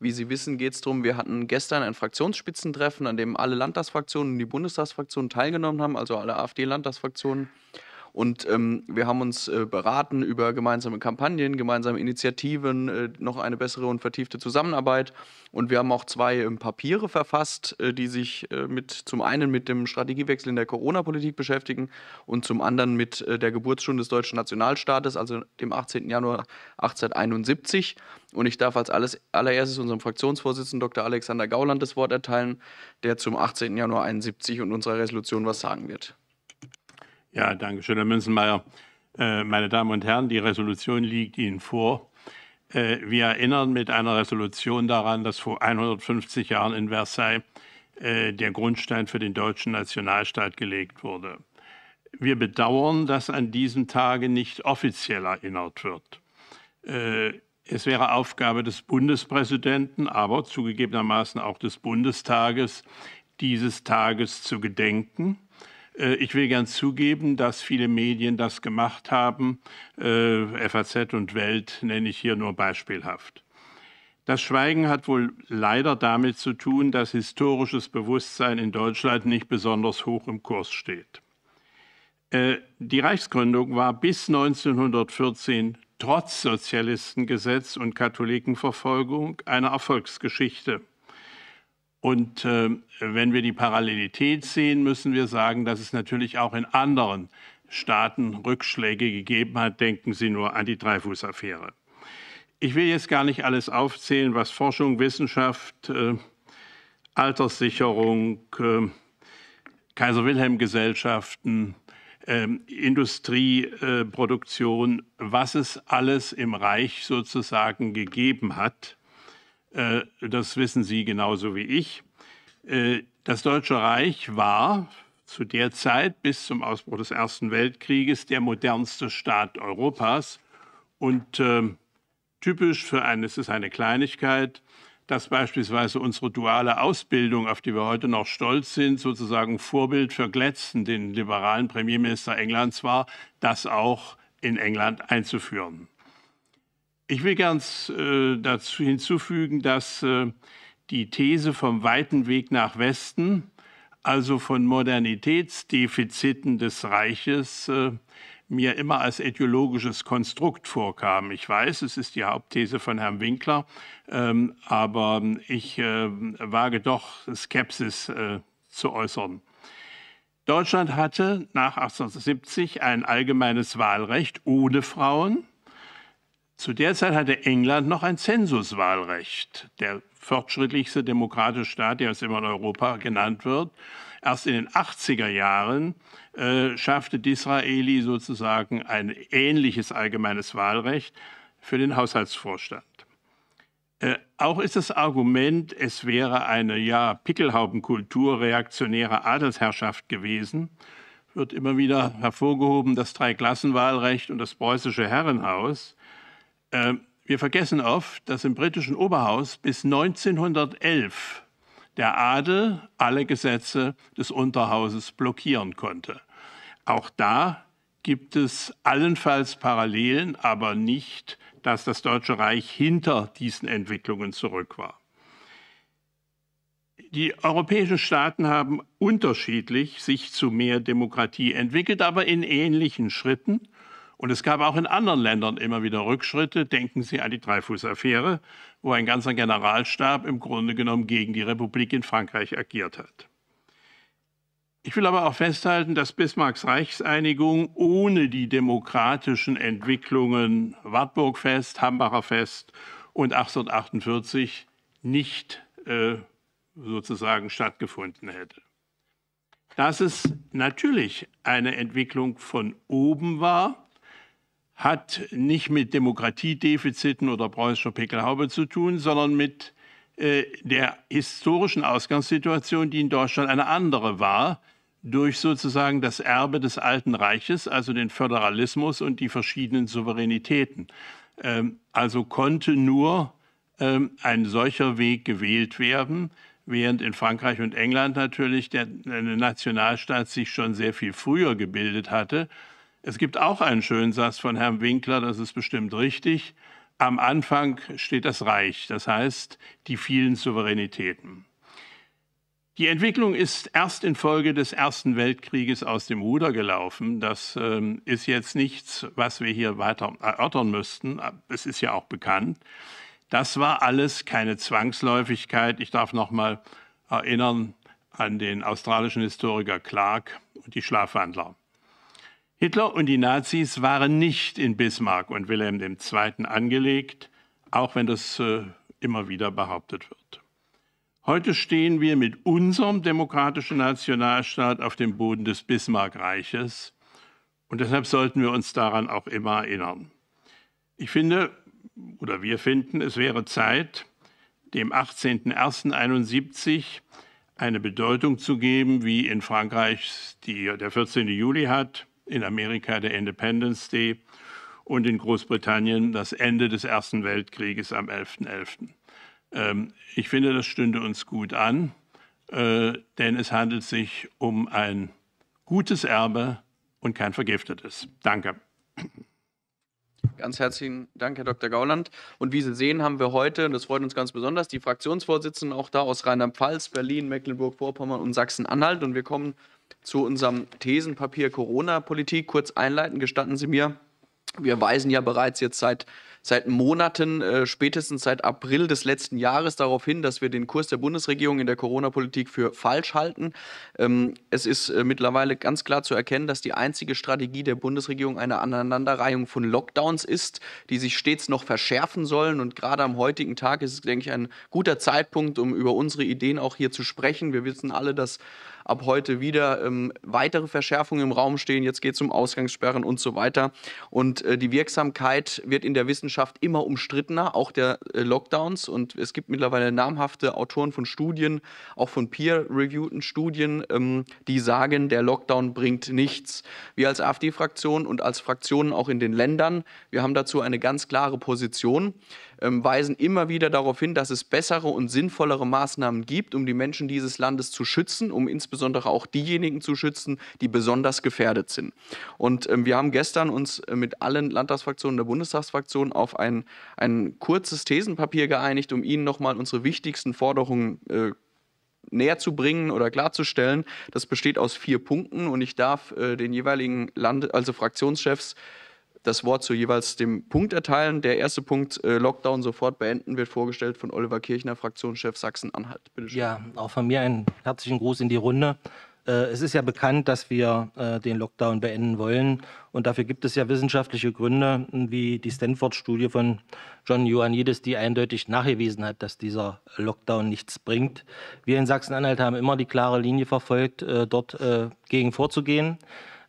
Wie Sie wissen, geht es darum, wir hatten gestern ein Fraktionsspitzentreffen, an dem alle Landtagsfraktionen und die Bundestagsfraktionen teilgenommen haben, also alle AfD-Landtagsfraktionen. Und ähm, wir haben uns äh, beraten über gemeinsame Kampagnen, gemeinsame Initiativen, äh, noch eine bessere und vertiefte Zusammenarbeit. Und wir haben auch zwei ähm, Papiere verfasst, äh, die sich äh, mit zum einen mit dem Strategiewechsel in der Corona-Politik beschäftigen und zum anderen mit äh, der Geburtsstunde des deutschen Nationalstaates, also dem 18. Januar 1871. Und ich darf als alles, allererstes unserem Fraktionsvorsitzenden Dr. Alexander Gauland das Wort erteilen, der zum 18. Januar 71 und unserer Resolution was sagen wird. Ja, danke schön, Herr Münzenmeier. Äh, meine Damen und Herren, die Resolution liegt Ihnen vor. Äh, wir erinnern mit einer Resolution daran, dass vor 150 Jahren in Versailles äh, der Grundstein für den deutschen Nationalstaat gelegt wurde. Wir bedauern, dass an diesem Tage nicht offiziell erinnert wird. Äh, es wäre Aufgabe des Bundespräsidenten, aber zugegebenermaßen auch des Bundestages, dieses Tages zu gedenken äh, ich will gern zugeben, dass viele Medien das gemacht haben. Äh, FAZ und Welt nenne ich hier nur beispielhaft. Das Schweigen hat wohl leider damit zu tun, dass historisches Bewusstsein in Deutschland nicht besonders hoch im Kurs steht. Äh, die Reichsgründung war bis 1914 trotz Sozialistengesetz und Katholikenverfolgung eine Erfolgsgeschichte. Und äh, wenn wir die Parallelität sehen, müssen wir sagen, dass es natürlich auch in anderen Staaten Rückschläge gegeben hat. Denken Sie nur an die Dreifuß-Affäre. Ich will jetzt gar nicht alles aufzählen, was Forschung, Wissenschaft, äh, Alterssicherung, äh, Kaiser-Wilhelm-Gesellschaften, äh, Industrieproduktion, äh, was es alles im Reich sozusagen gegeben hat äh, das wissen Sie genauso wie ich, äh, das Deutsche Reich war zu der Zeit bis zum Ausbruch des Ersten Weltkrieges der modernste Staat Europas. Und äh, typisch für einen, es ist eine Kleinigkeit, dass beispielsweise unsere duale Ausbildung, auf die wir heute noch stolz sind, sozusagen Vorbild für Glätzen, den liberalen Premierminister Englands war, das auch in England einzuführen. Ich will ganz äh, dazu hinzufügen, dass äh, die These vom weiten Weg nach Westen, also von Modernitätsdefiziten des Reiches, äh, mir immer als ideologisches Konstrukt vorkam. Ich weiß, es ist die Hauptthese von Herrn Winkler, ähm, aber ich äh, wage doch Skepsis äh, zu äußern. Deutschland hatte nach 1870 ein allgemeines Wahlrecht ohne Frauen zu der Zeit hatte England noch ein Zensuswahlrecht, der fortschrittlichste demokratische Staat, der uns immer in Europa genannt wird. Erst in den 80er Jahren äh, schaffte Disraeli sozusagen ein ähnliches allgemeines Wahlrecht für den Haushaltsvorstand. Äh, auch ist das Argument, es wäre eine ja, Pickelhaubenkultur reaktionärer Adelsherrschaft gewesen, wird immer wieder hervorgehoben, das Dreiklassenwahlrecht und das preußische Herrenhaus. Äh, wir vergessen oft, dass im britischen Oberhaus bis 1911 der Adel alle Gesetze des Unterhauses blockieren konnte. Auch da gibt es allenfalls Parallelen, aber nicht, dass das Deutsche Reich hinter diesen Entwicklungen zurück war. Die europäischen Staaten haben unterschiedlich sich zu mehr Demokratie entwickelt, aber in ähnlichen Schritten. Und es gab auch in anderen Ländern immer wieder Rückschritte. Denken Sie an die dreyfus affäre wo ein ganzer Generalstab im Grunde genommen gegen die Republik in Frankreich agiert hat. Ich will aber auch festhalten, dass Bismarcks Reichseinigung ohne die demokratischen Entwicklungen Wartburgfest, Hambacher Fest und 1848 nicht äh, sozusagen stattgefunden hätte. Dass es natürlich eine Entwicklung von oben war, hat nicht mit Demokratiedefiziten oder preußischer Pickelhaube zu tun, sondern mit äh, der historischen Ausgangssituation, die in Deutschland eine andere war, durch sozusagen das Erbe des Alten Reiches, also den Föderalismus und die verschiedenen Souveränitäten. Ähm, also konnte nur ähm, ein solcher Weg gewählt werden, während in Frankreich und England natürlich der, der Nationalstaat sich schon sehr viel früher gebildet hatte es gibt auch einen schönen Satz von Herrn Winkler, das ist bestimmt richtig. Am Anfang steht das Reich, das heißt die vielen Souveränitäten. Die Entwicklung ist erst infolge des Ersten Weltkrieges aus dem Ruder gelaufen. Das ähm, ist jetzt nichts, was wir hier weiter erörtern müssten. Es ist ja auch bekannt. Das war alles keine Zwangsläufigkeit. Ich darf noch mal erinnern an den australischen Historiker Clark und die Schlafwandler. Hitler und die Nazis waren nicht in Bismarck und Wilhelm II. angelegt, auch wenn das äh, immer wieder behauptet wird. Heute stehen wir mit unserem demokratischen Nationalstaat auf dem Boden des Bismarckreiches und deshalb sollten wir uns daran auch immer erinnern. Ich finde, oder wir finden, es wäre Zeit, dem 18.01.71 eine Bedeutung zu geben, wie in Frankreich die, der 14. Juli hat, in Amerika der Independence Day und in Großbritannien das Ende des Ersten Weltkrieges am 11.11. .11. Ähm, ich finde, das stünde uns gut an, äh, denn es handelt sich um ein gutes Erbe und kein vergiftetes. Danke. Ganz herzlichen Dank, Herr Dr. Gauland. Und wie Sie sehen, haben wir heute, und das freut uns ganz besonders, die Fraktionsvorsitzenden auch da aus Rheinland-Pfalz, Berlin, Mecklenburg-Vorpommern und Sachsen-Anhalt. Und wir kommen zu unserem Thesenpapier Corona-Politik kurz einleiten. Gestatten Sie mir, wir weisen ja bereits jetzt seit, seit Monaten, äh, spätestens seit April des letzten Jahres darauf hin, dass wir den Kurs der Bundesregierung in der Corona-Politik für falsch halten. Ähm, es ist äh, mittlerweile ganz klar zu erkennen, dass die einzige Strategie der Bundesregierung eine Aneinanderreihung von Lockdowns ist, die sich stets noch verschärfen sollen. Und gerade am heutigen Tag ist es, denke ich, ein guter Zeitpunkt, um über unsere Ideen auch hier zu sprechen. Wir wissen alle, dass ab heute wieder ähm, weitere Verschärfungen im Raum stehen. Jetzt geht es um Ausgangssperren und so weiter. Und äh, die Wirksamkeit wird in der Wissenschaft immer umstrittener, auch der äh, Lockdowns. Und es gibt mittlerweile namhafte Autoren von Studien, auch von peer-reviewten Studien, ähm, die sagen, der Lockdown bringt nichts. Wir als AfD-Fraktion und als Fraktionen auch in den Ländern, wir haben dazu eine ganz klare Position ähm, weisen immer wieder darauf hin, dass es bessere und sinnvollere Maßnahmen gibt, um die Menschen dieses Landes zu schützen, um insbesondere auch diejenigen zu schützen, die besonders gefährdet sind. Und ähm, wir haben gestern uns äh, mit allen Landtagsfraktionen der Bundestagsfraktion auf ein, ein kurzes Thesenpapier geeinigt, um Ihnen nochmal unsere wichtigsten Forderungen äh, näher zu bringen oder klarzustellen. Das besteht aus vier Punkten und ich darf äh, den jeweiligen Land also Fraktionschefs das Wort zu jeweils dem Punkt erteilen. Der erste Punkt, äh, Lockdown sofort beenden, wird vorgestellt von Oliver Kirchner, Fraktionschef Sachsen-Anhalt. Bitte schön. Ja, auch von mir einen herzlichen Gruß in die Runde. Äh, es ist ja bekannt, dass wir äh, den Lockdown beenden wollen. Und dafür gibt es ja wissenschaftliche Gründe, wie die Stanford-Studie von John Ioannidis, die eindeutig nachgewiesen hat, dass dieser Lockdown nichts bringt. Wir in Sachsen-Anhalt haben immer die klare Linie verfolgt, äh, dort äh, gegen vorzugehen.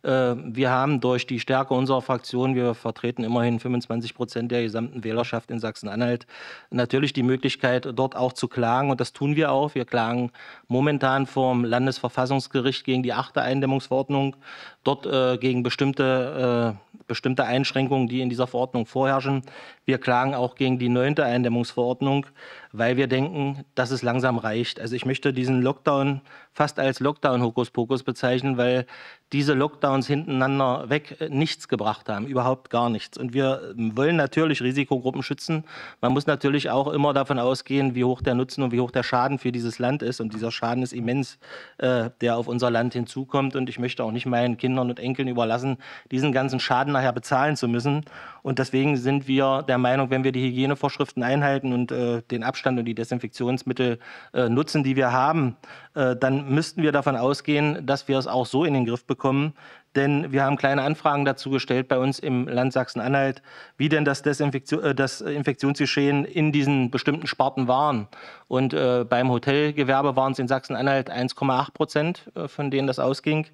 Äh, wir haben durch die Stärke unserer Fraktion, wir vertreten immerhin 25 Prozent der gesamten Wählerschaft in Sachsen-Anhalt, natürlich die Möglichkeit, dort auch zu klagen. Und das tun wir auch. Wir klagen momentan vom Landesverfassungsgericht gegen die achte Eindämmungsverordnung, dort äh, gegen bestimmte, äh, bestimmte Einschränkungen, die in dieser Verordnung vorherrschen. Wir klagen auch gegen die neunte Eindämmungsverordnung weil wir denken, dass es langsam reicht. Also ich möchte diesen Lockdown fast als Lockdown-Hokuspokus bezeichnen, weil diese Lockdowns hintereinander weg äh, nichts gebracht haben, überhaupt gar nichts. Und wir ähm, wollen natürlich Risikogruppen schützen. Man muss natürlich auch immer davon ausgehen, wie hoch der Nutzen und wie hoch der Schaden für dieses Land ist. Und dieser Schaden ist immens, äh, der auf unser Land hinzukommt. Und ich möchte auch nicht meinen Kindern und Enkeln überlassen, diesen ganzen Schaden nachher bezahlen zu müssen. Und deswegen sind wir der Meinung, wenn wir die Hygienevorschriften einhalten und äh, den Abschluss Abstand und die Desinfektionsmittel äh, nutzen, die wir haben, äh, dann müssten wir davon ausgehen, dass wir es auch so in den Griff bekommen, denn wir haben kleine Anfragen dazu gestellt bei uns im Land Sachsen-Anhalt, wie denn das, Desinfektion, äh, das Infektionsgeschehen in diesen bestimmten Sparten waren. Und äh, beim Hotelgewerbe waren es in Sachsen-Anhalt 1,8 Prozent, äh, von denen das ausging.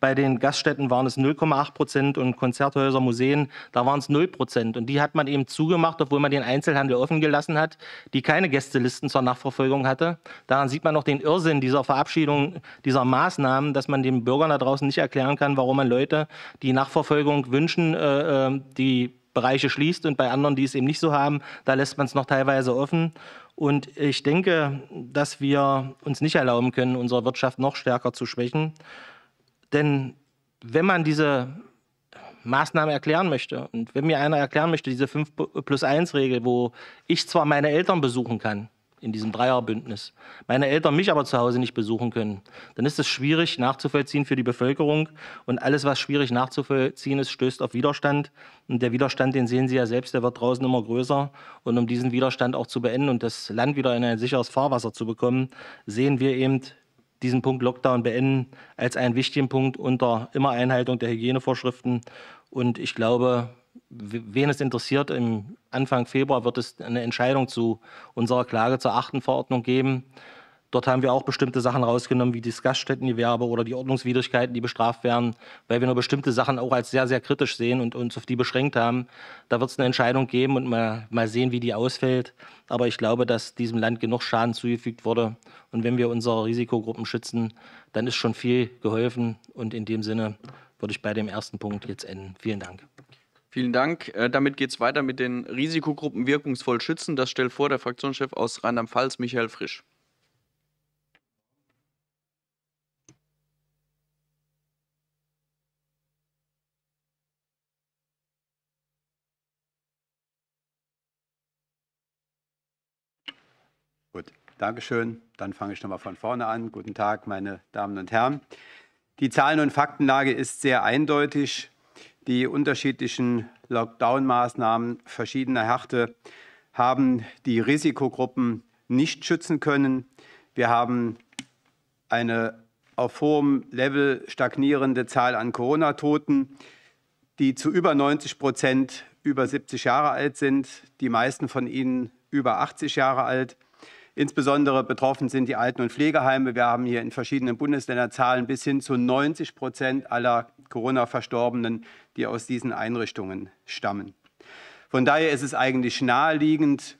Bei den Gaststätten waren es 0,8 Prozent und Konzerthäuser, Museen, da waren es 0 Prozent. Und die hat man eben zugemacht, obwohl man den Einzelhandel offen gelassen hat, die keine Gästelisten zur Nachverfolgung hatte. Daran sieht man noch den Irrsinn dieser Verabschiedung dieser Maßnahmen, dass man den Bürgern da draußen nicht erklären kann, warum man man Leute, die Nachverfolgung wünschen, äh, ähm, die Bereiche schließt und bei anderen, die es eben nicht so haben, da lässt man es noch teilweise offen. Und ich denke, dass wir uns nicht erlauben können, unsere Wirtschaft noch stärker zu schwächen. Denn wenn man diese Maßnahme erklären möchte und wenn mir einer erklären möchte, diese 5 plus 1 Regel, wo ich zwar meine Eltern besuchen kann, in diesem Dreierbündnis, meine Eltern mich aber zu Hause nicht besuchen können, dann ist es schwierig nachzuvollziehen für die Bevölkerung. Und alles, was schwierig nachzuvollziehen ist, stößt auf Widerstand. Und der Widerstand, den sehen Sie ja selbst, der wird draußen immer größer. Und um diesen Widerstand auch zu beenden und das Land wieder in ein sicheres Fahrwasser zu bekommen, sehen wir eben diesen Punkt Lockdown beenden als einen wichtigen Punkt unter immer Einhaltung der Hygienevorschriften. Und ich glaube, wen es interessiert, im Anfang Februar wird es eine Entscheidung zu unserer Klage zur achten Verordnung geben. Dort haben wir auch bestimmte Sachen rausgenommen, wie das Gaststättengewerbe oder die Ordnungswidrigkeiten, die bestraft werden, weil wir nur bestimmte Sachen auch als sehr, sehr kritisch sehen und uns auf die beschränkt haben. Da wird es eine Entscheidung geben und mal, mal sehen, wie die ausfällt. Aber ich glaube, dass diesem Land genug Schaden zugefügt wurde. Und wenn wir unsere Risikogruppen schützen, dann ist schon viel geholfen. Und in dem Sinne würde ich bei dem ersten Punkt jetzt enden. Vielen Dank. Vielen Dank. Äh, damit geht es weiter mit den Risikogruppen wirkungsvoll schützen. Das stellt vor der Fraktionschef aus Rheinland-Pfalz, Michael Frisch. Gut, Dankeschön. Dann fange ich nochmal von vorne an. Guten Tag, meine Damen und Herren. Die Zahlen- und Faktenlage ist sehr eindeutig. Die unterschiedlichen Lockdown-Maßnahmen verschiedener Härte haben die Risikogruppen nicht schützen können. Wir haben eine auf hohem Level stagnierende Zahl an Corona-Toten, die zu über 90 Prozent über 70 Jahre alt sind, die meisten von ihnen über 80 Jahre alt. Insbesondere betroffen sind die Alten- und Pflegeheime. Wir haben hier in verschiedenen Bundesländern Zahlen bis hin zu 90 Prozent aller Corona-Verstorbenen, die aus diesen Einrichtungen stammen. Von daher ist es eigentlich naheliegend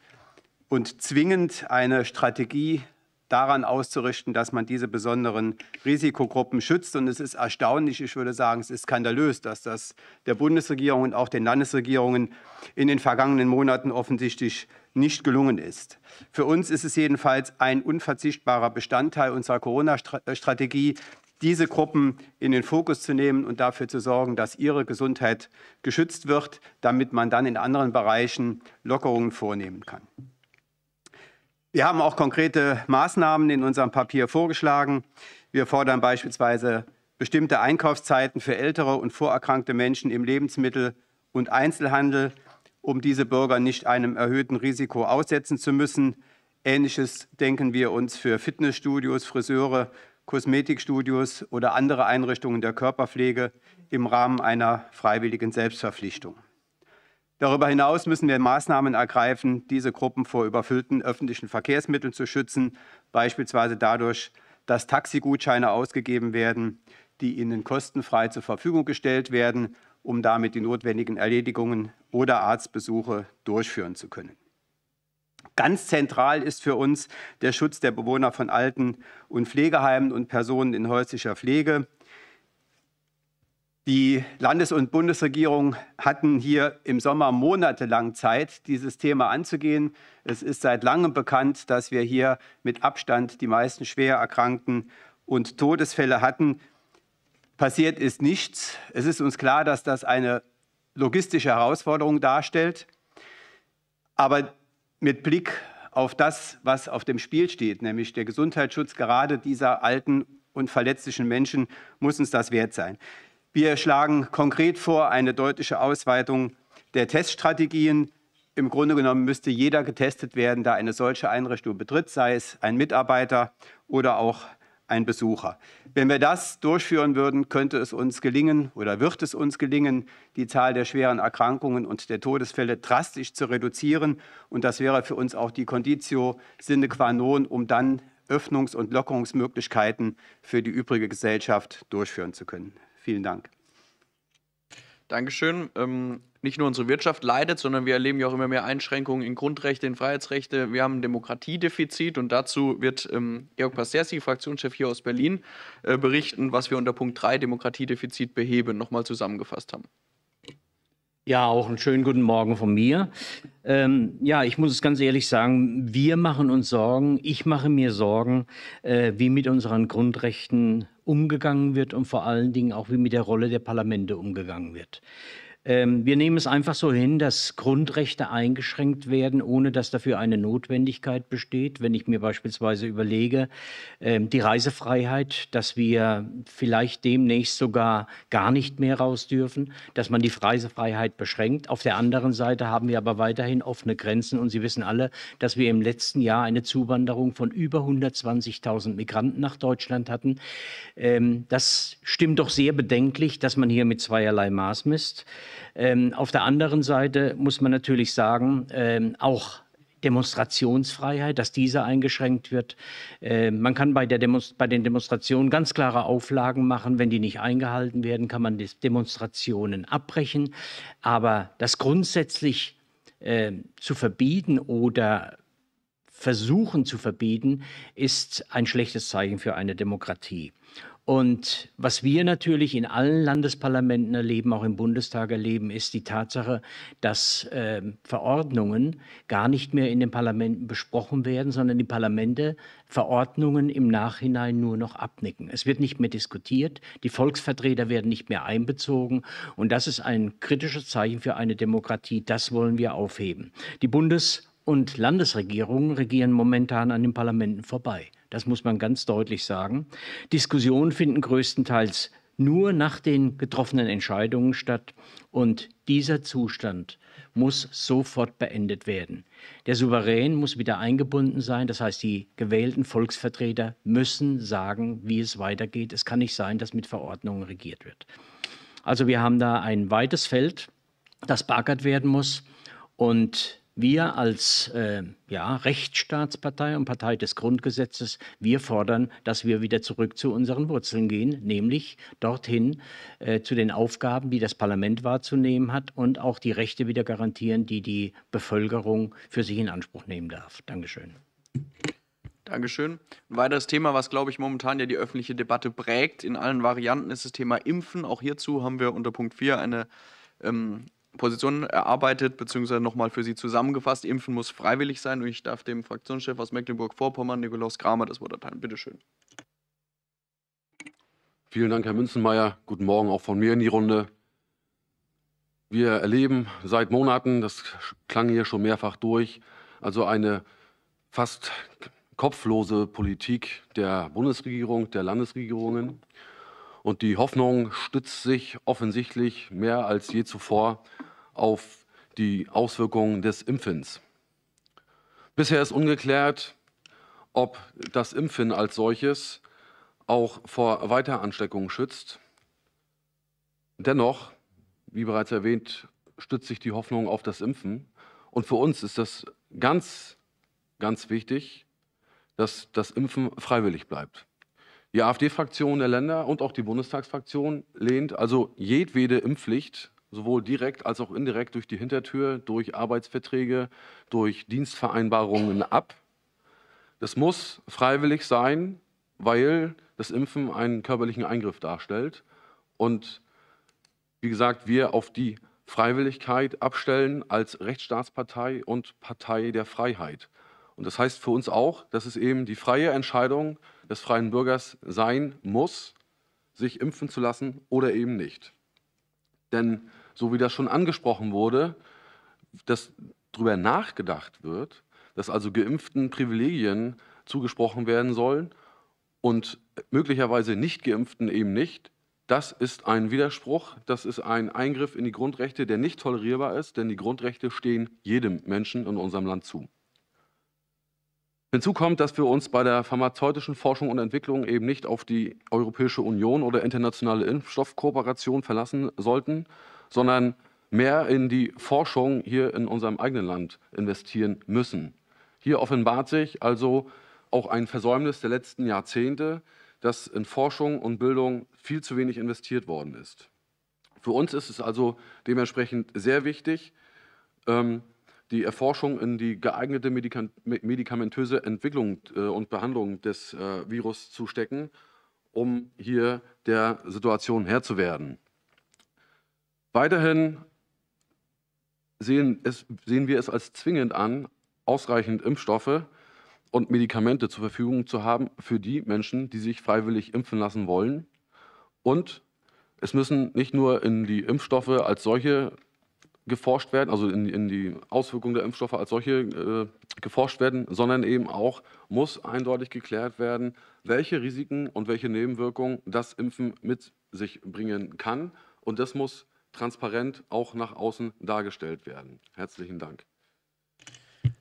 und zwingend, eine Strategie daran auszurichten, dass man diese besonderen Risikogruppen schützt. Und es ist erstaunlich, ich würde sagen, es ist skandalös, dass das der Bundesregierung und auch den Landesregierungen in den vergangenen Monaten offensichtlich nicht gelungen ist. Für uns ist es jedenfalls ein unverzichtbarer Bestandteil unserer Corona-Strategie, äh, diese Gruppen in den Fokus zu nehmen und dafür zu sorgen, dass ihre Gesundheit geschützt wird, damit man dann in anderen Bereichen Lockerungen vornehmen kann. Wir haben auch konkrete Maßnahmen in unserem Papier vorgeschlagen. Wir fordern beispielsweise bestimmte Einkaufszeiten für ältere und vorerkrankte Menschen im Lebensmittel- und Einzelhandel, um diese Bürger nicht einem erhöhten Risiko aussetzen zu müssen. Ähnliches denken wir uns für Fitnessstudios, Friseure, Kosmetikstudios oder andere Einrichtungen der Körperpflege im Rahmen einer freiwilligen Selbstverpflichtung. Darüber hinaus müssen wir Maßnahmen ergreifen, diese Gruppen vor überfüllten öffentlichen Verkehrsmitteln zu schützen, beispielsweise dadurch, dass Taxigutscheine ausgegeben werden, die ihnen kostenfrei zur Verfügung gestellt werden, um damit die notwendigen Erledigungen oder Arztbesuche durchführen zu können. Ganz zentral ist für uns der Schutz der Bewohner von Alten- und Pflegeheimen und Personen in häuslicher Pflege. Die Landes- und Bundesregierung hatten hier im Sommer monatelang Zeit, dieses Thema anzugehen. Es ist seit langem bekannt, dass wir hier mit Abstand die meisten schwer Erkrankten und Todesfälle hatten. Passiert ist nichts. Es ist uns klar, dass das eine logistische Herausforderung darstellt. Aber mit Blick auf das, was auf dem Spiel steht, nämlich der Gesundheitsschutz gerade dieser alten und verletzlichen Menschen, muss uns das wert sein. Wir schlagen konkret vor eine deutliche Ausweitung der Teststrategien. Im Grunde genommen müsste jeder getestet werden, der eine solche Einrichtung betritt, sei es ein Mitarbeiter oder auch ein Besucher. Wenn wir das durchführen würden, könnte es uns gelingen oder wird es uns gelingen, die Zahl der schweren Erkrankungen und der Todesfälle drastisch zu reduzieren. Und das wäre für uns auch die Conditio sine qua non, um dann Öffnungs- und Lockerungsmöglichkeiten für die übrige Gesellschaft durchführen zu können. Vielen Dank. Dankeschön. Ähm, nicht nur unsere Wirtschaft leidet, sondern wir erleben ja auch immer mehr Einschränkungen in Grundrechte, in Freiheitsrechte. Wir haben ein Demokratiedefizit und dazu wird ähm, Georg Pastersi, Fraktionschef hier aus Berlin, äh, berichten, was wir unter Punkt 3 Demokratiedefizit beheben, nochmal zusammengefasst haben. Ja, auch einen schönen guten Morgen von mir. Ähm, ja, ich muss es ganz ehrlich sagen, wir machen uns Sorgen, ich mache mir Sorgen, äh, wie mit unseren Grundrechten umgegangen wird und vor allen Dingen auch, wie mit der Rolle der Parlamente umgegangen wird. Ähm, wir nehmen es einfach so hin, dass Grundrechte eingeschränkt werden, ohne dass dafür eine Notwendigkeit besteht. Wenn ich mir beispielsweise überlege, ähm, die Reisefreiheit, dass wir vielleicht demnächst sogar gar nicht mehr raus dürfen, dass man die Reisefreiheit beschränkt. Auf der anderen Seite haben wir aber weiterhin offene Grenzen und Sie wissen alle, dass wir im letzten Jahr eine Zuwanderung von über 120.000 Migranten nach Deutschland hatten. Ähm, das stimmt doch sehr bedenklich, dass man hier mit zweierlei Maß misst. Ähm, auf der anderen Seite muss man natürlich sagen, ähm, auch Demonstrationsfreiheit, dass diese eingeschränkt wird. Äh, man kann bei, der bei den Demonstrationen ganz klare Auflagen machen. Wenn die nicht eingehalten werden, kann man Demonstrationen abbrechen. Aber das grundsätzlich äh, zu verbieten oder versuchen zu verbieten, ist ein schlechtes Zeichen für eine Demokratie. Und was wir natürlich in allen Landesparlamenten erleben, auch im Bundestag erleben, ist die Tatsache, dass äh, Verordnungen gar nicht mehr in den Parlamenten besprochen werden, sondern die Parlamente Verordnungen im Nachhinein nur noch abnicken. Es wird nicht mehr diskutiert, die Volksvertreter werden nicht mehr einbezogen und das ist ein kritisches Zeichen für eine Demokratie. Das wollen wir aufheben. Die Bundes- und Landesregierungen regieren momentan an den Parlamenten vorbei. Das muss man ganz deutlich sagen. Diskussionen finden größtenteils nur nach den getroffenen Entscheidungen statt und dieser Zustand muss sofort beendet werden. Der Souverän muss wieder eingebunden sein, das heißt die gewählten Volksvertreter müssen sagen, wie es weitergeht. Es kann nicht sein, dass mit Verordnungen regiert wird. Also wir haben da ein weites Feld, das beackert werden muss und wir als äh, ja, Rechtsstaatspartei und Partei des Grundgesetzes, wir fordern, dass wir wieder zurück zu unseren Wurzeln gehen, nämlich dorthin äh, zu den Aufgaben, die das Parlament wahrzunehmen hat und auch die Rechte wieder garantieren, die die Bevölkerung für sich in Anspruch nehmen darf. Dankeschön. Dankeschön. Ein weiteres Thema, was, glaube ich, momentan ja die öffentliche Debatte prägt in allen Varianten, ist das Thema Impfen. Auch hierzu haben wir unter Punkt 4 eine ähm, Position erarbeitet, beziehungsweise nochmal für sie zusammengefasst. Impfen muss freiwillig sein und ich darf dem Fraktionschef aus Mecklenburg-Vorpommern, Nikolaus Kramer, das Wort erteilen. Bitte schön. Vielen Dank, Herr Münzenmeier. Guten Morgen auch von mir in die Runde. Wir erleben seit Monaten, das klang hier schon mehrfach durch, also eine fast kopflose Politik der Bundesregierung, der Landesregierungen. Und die Hoffnung stützt sich offensichtlich mehr als je zuvor auf die Auswirkungen des Impfens. Bisher ist ungeklärt, ob das Impfen als solches auch vor Weiteransteckung schützt. Dennoch, wie bereits erwähnt, stützt sich die Hoffnung auf das Impfen. Und für uns ist das ganz, ganz wichtig, dass das Impfen freiwillig bleibt. Die AfD-Fraktion der Länder und auch die Bundestagsfraktion lehnt also jedwede Impfpflicht sowohl direkt als auch indirekt durch die Hintertür, durch Arbeitsverträge, durch Dienstvereinbarungen ab. Das muss freiwillig sein, weil das Impfen einen körperlichen Eingriff darstellt. Und wie gesagt, wir auf die Freiwilligkeit abstellen als Rechtsstaatspartei und Partei der Freiheit. Und das heißt für uns auch, dass es eben die freie Entscheidung des freien Bürgers sein muss, sich impfen zu lassen oder eben nicht. Denn so wie das schon angesprochen wurde, dass darüber nachgedacht wird, dass also geimpften Privilegien zugesprochen werden sollen und möglicherweise nicht geimpften eben nicht, das ist ein Widerspruch, das ist ein Eingriff in die Grundrechte, der nicht tolerierbar ist, denn die Grundrechte stehen jedem Menschen in unserem Land zu. Hinzu kommt, dass wir uns bei der pharmazeutischen Forschung und Entwicklung eben nicht auf die Europäische Union oder internationale Impfstoffkooperation verlassen sollten, sondern mehr in die Forschung hier in unserem eigenen Land investieren müssen. Hier offenbart sich also auch ein Versäumnis der letzten Jahrzehnte, dass in Forschung und Bildung viel zu wenig investiert worden ist. Für uns ist es also dementsprechend sehr wichtig, ähm, die Erforschung in die geeignete Medika medikamentöse Entwicklung äh, und Behandlung des äh, Virus zu stecken, um hier der Situation Herr zu werden. Weiterhin sehen, es, sehen wir es als zwingend an, ausreichend Impfstoffe und Medikamente zur Verfügung zu haben für die Menschen, die sich freiwillig impfen lassen wollen. Und es müssen nicht nur in die Impfstoffe als solche geforscht werden, also in, in die Auswirkungen der Impfstoffe als solche äh, geforscht werden, sondern eben auch muss eindeutig geklärt werden, welche Risiken und welche Nebenwirkungen das Impfen mit sich bringen kann. Und das muss transparent auch nach außen dargestellt werden. Herzlichen Dank.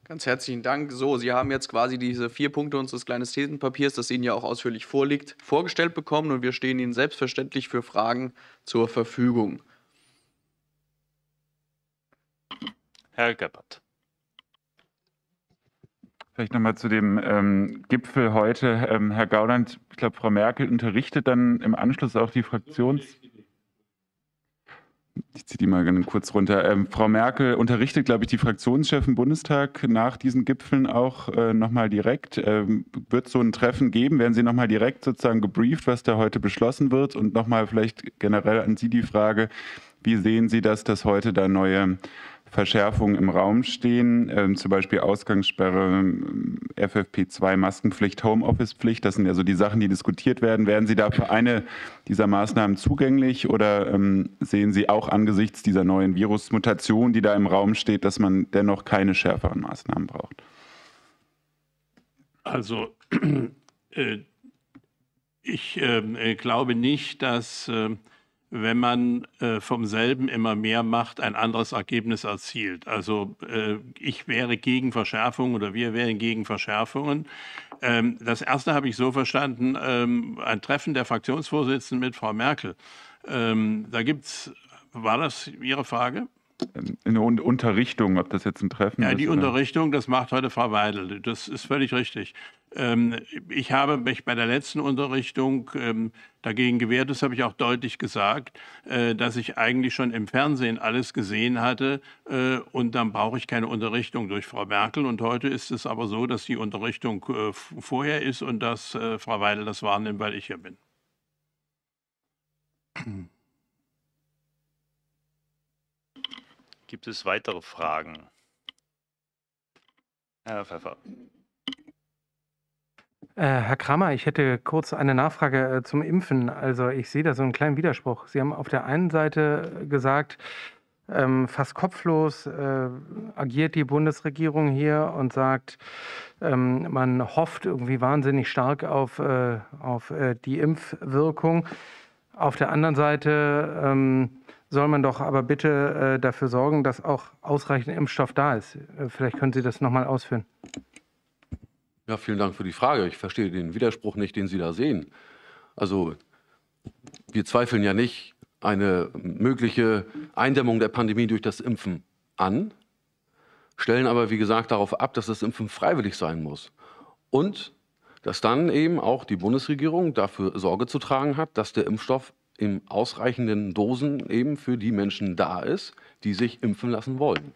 Ganz herzlichen Dank. So, Sie haben jetzt quasi diese vier Punkte unseres kleinen Thesenpapiers, das Ihnen ja auch ausführlich vorliegt, vorgestellt bekommen und wir stehen Ihnen selbstverständlich für Fragen zur Verfügung. Herr Gebhardt. Vielleicht nochmal zu dem ähm, Gipfel heute. Ähm, Herr Gauland, ich glaube, Frau Merkel unterrichtet dann im Anschluss auch die Fraktions... Ich ziehe die mal kurz runter. Ähm, Frau Merkel unterrichtet, glaube ich, die Fraktionschefs im Bundestag nach diesen Gipfeln auch äh, nochmal direkt. Ähm, wird so ein Treffen geben? Werden Sie nochmal direkt sozusagen gebrieft, was da heute beschlossen wird? Und nochmal vielleicht generell an Sie die Frage, wie sehen Sie das, dass heute da neue Verschärfungen im Raum stehen, äh, zum Beispiel Ausgangssperre, ähm, FFP2, Maskenpflicht, Homeoffice-Pflicht. Das sind ja so die Sachen, die diskutiert werden. Werden Sie da für eine dieser Maßnahmen zugänglich oder ähm, sehen Sie auch angesichts dieser neuen Virusmutation, die da im Raum steht, dass man dennoch keine schärferen Maßnahmen braucht? Also äh, ich ähm, äh, glaube nicht, dass ähm, wenn man äh, vom selben immer mehr macht, ein anderes Ergebnis erzielt. Also äh, ich wäre gegen Verschärfungen oder wir wären gegen Verschärfungen. Ähm, das erste habe ich so verstanden, ähm, ein Treffen der Fraktionsvorsitzenden mit Frau Merkel. Ähm, da es, war das Ihre Frage? eine Un Unterrichtung, ob das jetzt ein Treffen ja, ist. Ja, die oder? Unterrichtung, das macht heute Frau Weidel. Das ist völlig richtig. Ähm, ich habe mich bei der letzten Unterrichtung ähm, dagegen gewehrt, das habe ich auch deutlich gesagt, äh, dass ich eigentlich schon im Fernsehen alles gesehen hatte äh, und dann brauche ich keine Unterrichtung durch Frau Merkel. Und heute ist es aber so, dass die Unterrichtung äh, vorher ist und dass Frau Weidel das wahrnimmt, weil ich hier bin. Gibt es weitere Fragen? Herr Pfeffer. Äh, Herr Kramer, ich hätte kurz eine Nachfrage äh, zum Impfen. Also ich sehe da so einen kleinen Widerspruch. Sie haben auf der einen Seite gesagt, ähm, fast kopflos äh, agiert die Bundesregierung hier und sagt, ähm, man hofft irgendwie wahnsinnig stark auf, äh, auf äh, die Impfwirkung. Auf der anderen Seite ähm, soll man doch aber bitte äh, dafür sorgen, dass auch ausreichend Impfstoff da ist. Äh, vielleicht können Sie das nochmal ausführen. Ja, vielen Dank für die Frage. Ich verstehe den Widerspruch nicht, den Sie da sehen. Also wir zweifeln ja nicht eine mögliche Eindämmung der Pandemie durch das Impfen an, stellen aber, wie gesagt, darauf ab, dass das Impfen freiwillig sein muss. Und dass dann eben auch die Bundesregierung dafür Sorge zu tragen hat, dass der Impfstoff in ausreichenden Dosen eben für die Menschen da ist, die sich impfen lassen wollen.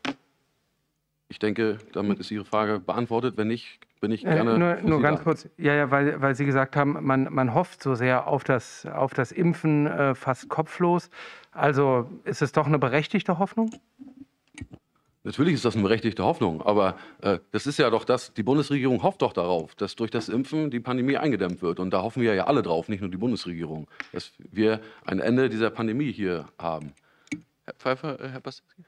Ich denke, damit ist Ihre Frage beantwortet. Wenn nicht, bin ich äh, gerne. Äh, nur, nur ganz kurz, ja, ja, weil, weil Sie gesagt haben, man, man hofft so sehr auf das, auf das Impfen äh, fast kopflos. Also ist es doch eine berechtigte Hoffnung? Natürlich ist das eine berechtigte Hoffnung, aber äh, das ist ja doch das, die Bundesregierung hofft doch darauf, dass durch das Impfen die Pandemie eingedämmt wird. Und da hoffen wir ja alle drauf, nicht nur die Bundesregierung, dass wir ein Ende dieser Pandemie hier haben. Herr Pfeiffer, äh, Herr Bastitzki?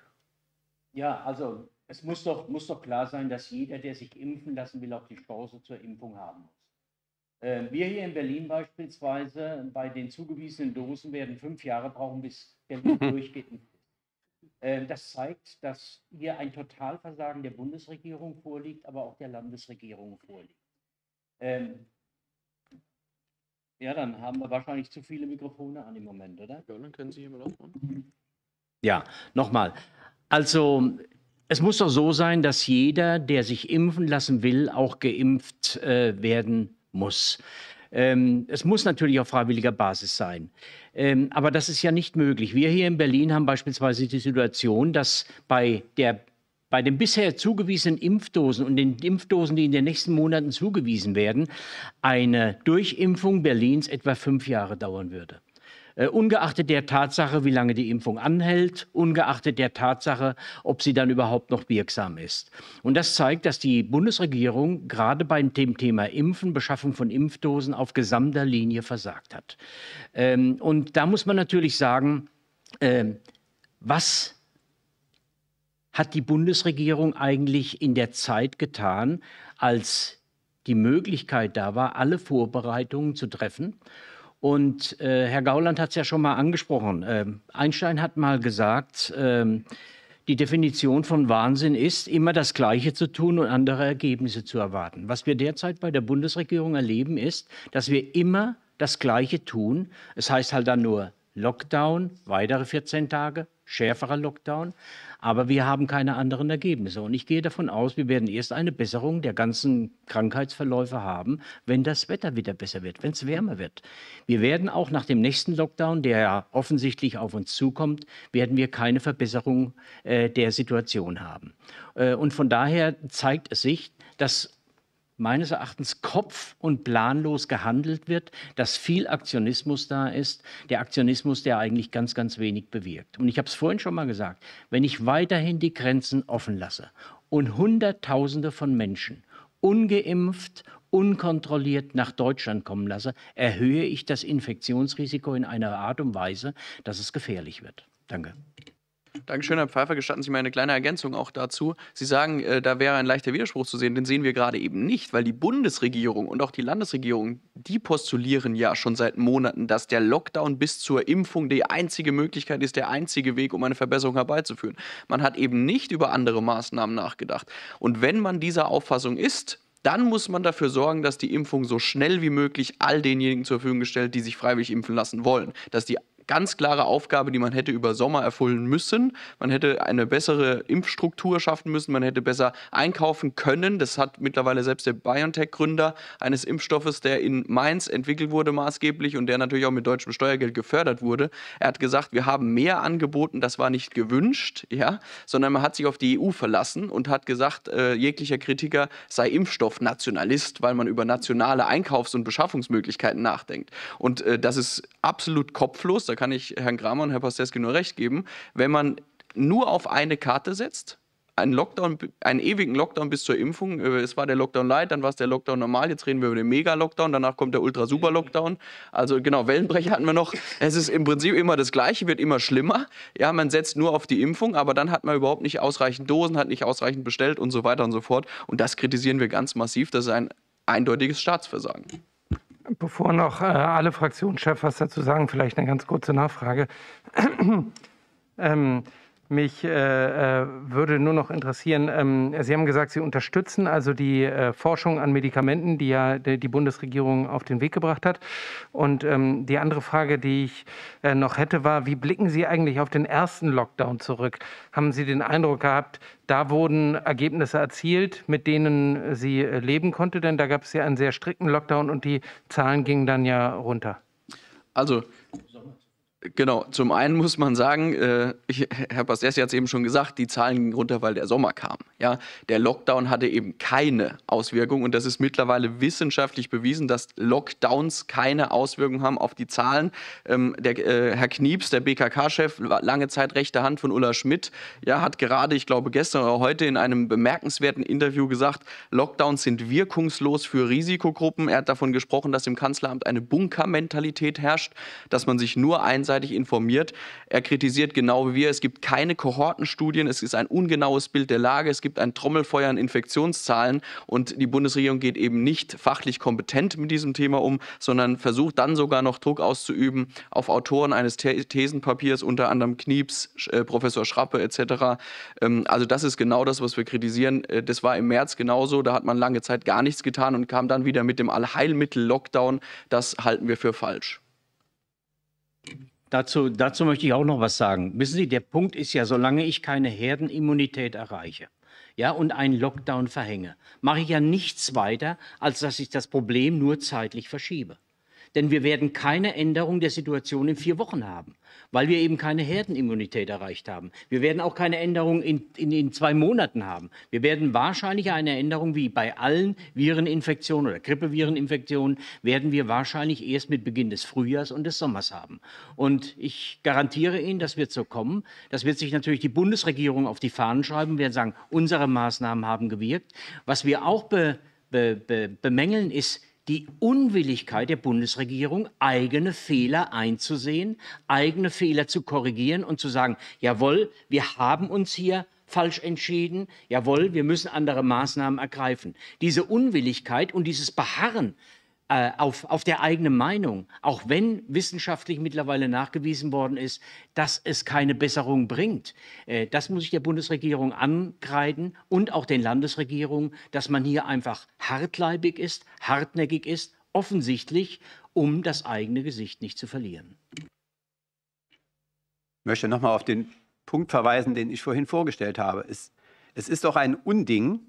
Ja, also es muss doch, muss doch klar sein, dass jeder, der sich impfen lassen will, auch die Chance zur Impfung haben muss. Äh, wir hier in Berlin beispielsweise, bei den zugewiesenen Dosen werden fünf Jahre brauchen, bis Berlin durchgeht. Ähm, das zeigt, dass hier ein Totalversagen der Bundesregierung vorliegt, aber auch der Landesregierung vorliegt. Ähm ja, dann haben wir wahrscheinlich zu viele Mikrofone an im Moment, oder? Ja, dann können Sie hier mal aufmachen. Ja, nochmal. Also es muss doch so sein, dass jeder, der sich impfen lassen will, auch geimpft äh, werden muss. Ähm, es muss natürlich auf freiwilliger Basis sein. Ähm, aber das ist ja nicht möglich. Wir hier in Berlin haben beispielsweise die Situation, dass bei der bei den bisher zugewiesenen Impfdosen und den Impfdosen, die in den nächsten Monaten zugewiesen werden, eine Durchimpfung Berlins etwa fünf Jahre dauern würde. Äh, ungeachtet der Tatsache, wie lange die Impfung anhält, ungeachtet der Tatsache, ob sie dann überhaupt noch wirksam ist. Und das zeigt, dass die Bundesregierung gerade beim Thema Impfen, Beschaffung von Impfdosen auf gesamter Linie versagt hat. Ähm, und da muss man natürlich sagen, äh, was hat die Bundesregierung eigentlich in der Zeit getan, als die Möglichkeit da war, alle Vorbereitungen zu treffen und äh, Herr Gauland hat es ja schon mal angesprochen. Ähm, Einstein hat mal gesagt, ähm, die Definition von Wahnsinn ist, immer das Gleiche zu tun und andere Ergebnisse zu erwarten. Was wir derzeit bei der Bundesregierung erleben, ist, dass wir immer das Gleiche tun. Es heißt halt dann nur Lockdown, weitere 14 Tage, schärferer Lockdown. Aber wir haben keine anderen Ergebnisse. Und ich gehe davon aus, wir werden erst eine Besserung der ganzen Krankheitsverläufe haben, wenn das Wetter wieder besser wird, wenn es wärmer wird. Wir werden auch nach dem nächsten Lockdown, der ja offensichtlich auf uns zukommt, werden wir keine Verbesserung äh, der Situation haben. Äh, und von daher zeigt es sich, dass meines Erachtens kopf- und planlos gehandelt wird, dass viel Aktionismus da ist, der Aktionismus, der eigentlich ganz, ganz wenig bewirkt. Und ich habe es vorhin schon mal gesagt, wenn ich weiterhin die Grenzen offen lasse und Hunderttausende von Menschen ungeimpft, unkontrolliert nach Deutschland kommen lasse, erhöhe ich das Infektionsrisiko in einer Art und Weise, dass es gefährlich wird. Danke. Dankeschön, Herr Pfeiffer. Gestatten Sie mir eine kleine Ergänzung auch dazu. Sie sagen, äh, da wäre ein leichter Widerspruch zu sehen. Den sehen wir gerade eben nicht, weil die Bundesregierung und auch die Landesregierung, die postulieren ja schon seit Monaten, dass der Lockdown bis zur Impfung die einzige Möglichkeit ist, der einzige Weg, um eine Verbesserung herbeizuführen. Man hat eben nicht über andere Maßnahmen nachgedacht. Und wenn man dieser Auffassung ist, dann muss man dafür sorgen, dass die Impfung so schnell wie möglich all denjenigen zur Verfügung gestellt, die sich freiwillig impfen lassen wollen. Dass die ganz klare Aufgabe, die man hätte über Sommer erfüllen müssen. Man hätte eine bessere Impfstruktur schaffen müssen, man hätte besser einkaufen können. Das hat mittlerweile selbst der BioNTech-Gründer eines Impfstoffes, der in Mainz entwickelt wurde, maßgeblich und der natürlich auch mit deutschem Steuergeld gefördert wurde. Er hat gesagt, wir haben mehr angeboten, das war nicht gewünscht, ja, sondern man hat sich auf die EU verlassen und hat gesagt, äh, jeglicher Kritiker sei Impfstoffnationalist, weil man über nationale Einkaufs- und Beschaffungsmöglichkeiten nachdenkt. Und äh, das ist absolut kopflos. Da kann ich Herrn Kramer und Herrn Pasteski nur recht geben, wenn man nur auf eine Karte setzt, einen Lockdown, einen ewigen Lockdown bis zur Impfung. Äh, es war der Lockdown Light, dann war es der Lockdown normal, jetzt reden wir über den Mega-Lockdown, danach kommt der Ultra-Super-Lockdown. Also genau, Wellenbrecher hatten wir noch. Es ist im Prinzip immer das Gleiche, wird immer schlimmer. Ja, man setzt nur auf die Impfung, aber dann hat man überhaupt nicht ausreichend Dosen, hat nicht ausreichend bestellt und so weiter und so fort. Und das kritisieren wir ganz massiv. Das ist ein eindeutiges Staatsversagen. Bevor noch äh, alle Fraktionschefs was dazu sagen, vielleicht eine ganz kurze Nachfrage. ähm, mich äh, äh, würde nur noch interessieren, ähm, Sie haben gesagt, Sie unterstützen also die äh, Forschung an Medikamenten, die ja die, die Bundesregierung auf den Weg gebracht hat. Und ähm, die andere Frage, die ich äh, noch hätte, war, wie blicken Sie eigentlich auf den ersten Lockdown zurück? Haben Sie den Eindruck gehabt, da wurden Ergebnisse erzielt, mit denen sie äh, leben konnte? Denn da gab es ja einen sehr strikten Lockdown und die Zahlen gingen dann ja runter. Also Genau, zum einen muss man sagen, äh, ich, Herr Pastessi hat es eben schon gesagt, die Zahlen gingen runter, weil der Sommer kam. Ja? Der Lockdown hatte eben keine Auswirkung und das ist mittlerweile wissenschaftlich bewiesen, dass Lockdowns keine Auswirkung haben auf die Zahlen. Ähm, der, äh, Herr Knieps, der BKK-Chef, lange Zeit rechte Hand von Ulla Schmidt, ja, hat gerade, ich glaube gestern oder heute in einem bemerkenswerten Interview gesagt, Lockdowns sind wirkungslos für Risikogruppen. Er hat davon gesprochen, dass im Kanzleramt eine Bunkermentalität herrscht, dass man sich nur einseitig rechtzeitig informiert. Er kritisiert genau wie wir, es gibt keine Kohortenstudien, es ist ein ungenaues Bild der Lage, es gibt ein Trommelfeuer an Infektionszahlen und die Bundesregierung geht eben nicht fachlich kompetent mit diesem Thema um, sondern versucht dann sogar noch Druck auszuüben auf Autoren eines Thesenpapiers, unter anderem Knieps, äh, Professor Schrappe etc. Ähm, also das ist genau das, was wir kritisieren. Äh, das war im März genauso, da hat man lange Zeit gar nichts getan und kam dann wieder mit dem Allheilmittel-Lockdown. Das halten wir für falsch. Dazu, dazu möchte ich auch noch was sagen. Wissen Sie, der Punkt ist ja, solange ich keine Herdenimmunität erreiche, ja, und einen Lockdown verhänge, mache ich ja nichts weiter, als dass ich das Problem nur zeitlich verschiebe. Denn wir werden keine Änderung der Situation in vier Wochen haben, weil wir eben keine Herdenimmunität erreicht haben. Wir werden auch keine Änderung in, in, in zwei Monaten haben. Wir werden wahrscheinlich eine Änderung wie bei allen Vireninfektionen oder Grippevireninfektionen, werden wir wahrscheinlich erst mit Beginn des Frühjahrs und des Sommers haben. Und ich garantiere Ihnen, das wird so kommen. Das wird sich natürlich die Bundesregierung auf die Fahnen schreiben, werden sagen, unsere Maßnahmen haben gewirkt. Was wir auch be, be, be, bemängeln ist, die Unwilligkeit der Bundesregierung, eigene Fehler einzusehen, eigene Fehler zu korrigieren und zu sagen, jawohl, wir haben uns hier falsch entschieden, jawohl, wir müssen andere Maßnahmen ergreifen. Diese Unwilligkeit und dieses Beharren äh, auf, auf der eigenen Meinung, auch wenn wissenschaftlich mittlerweile nachgewiesen worden ist, dass es keine Besserung bringt. Äh, das muss ich der Bundesregierung angreifen und auch den Landesregierungen, dass man hier einfach hartleibig ist, hartnäckig ist, offensichtlich, um das eigene Gesicht nicht zu verlieren. Ich möchte nochmal auf den Punkt verweisen, den ich vorhin vorgestellt habe. Es, es ist doch ein Unding,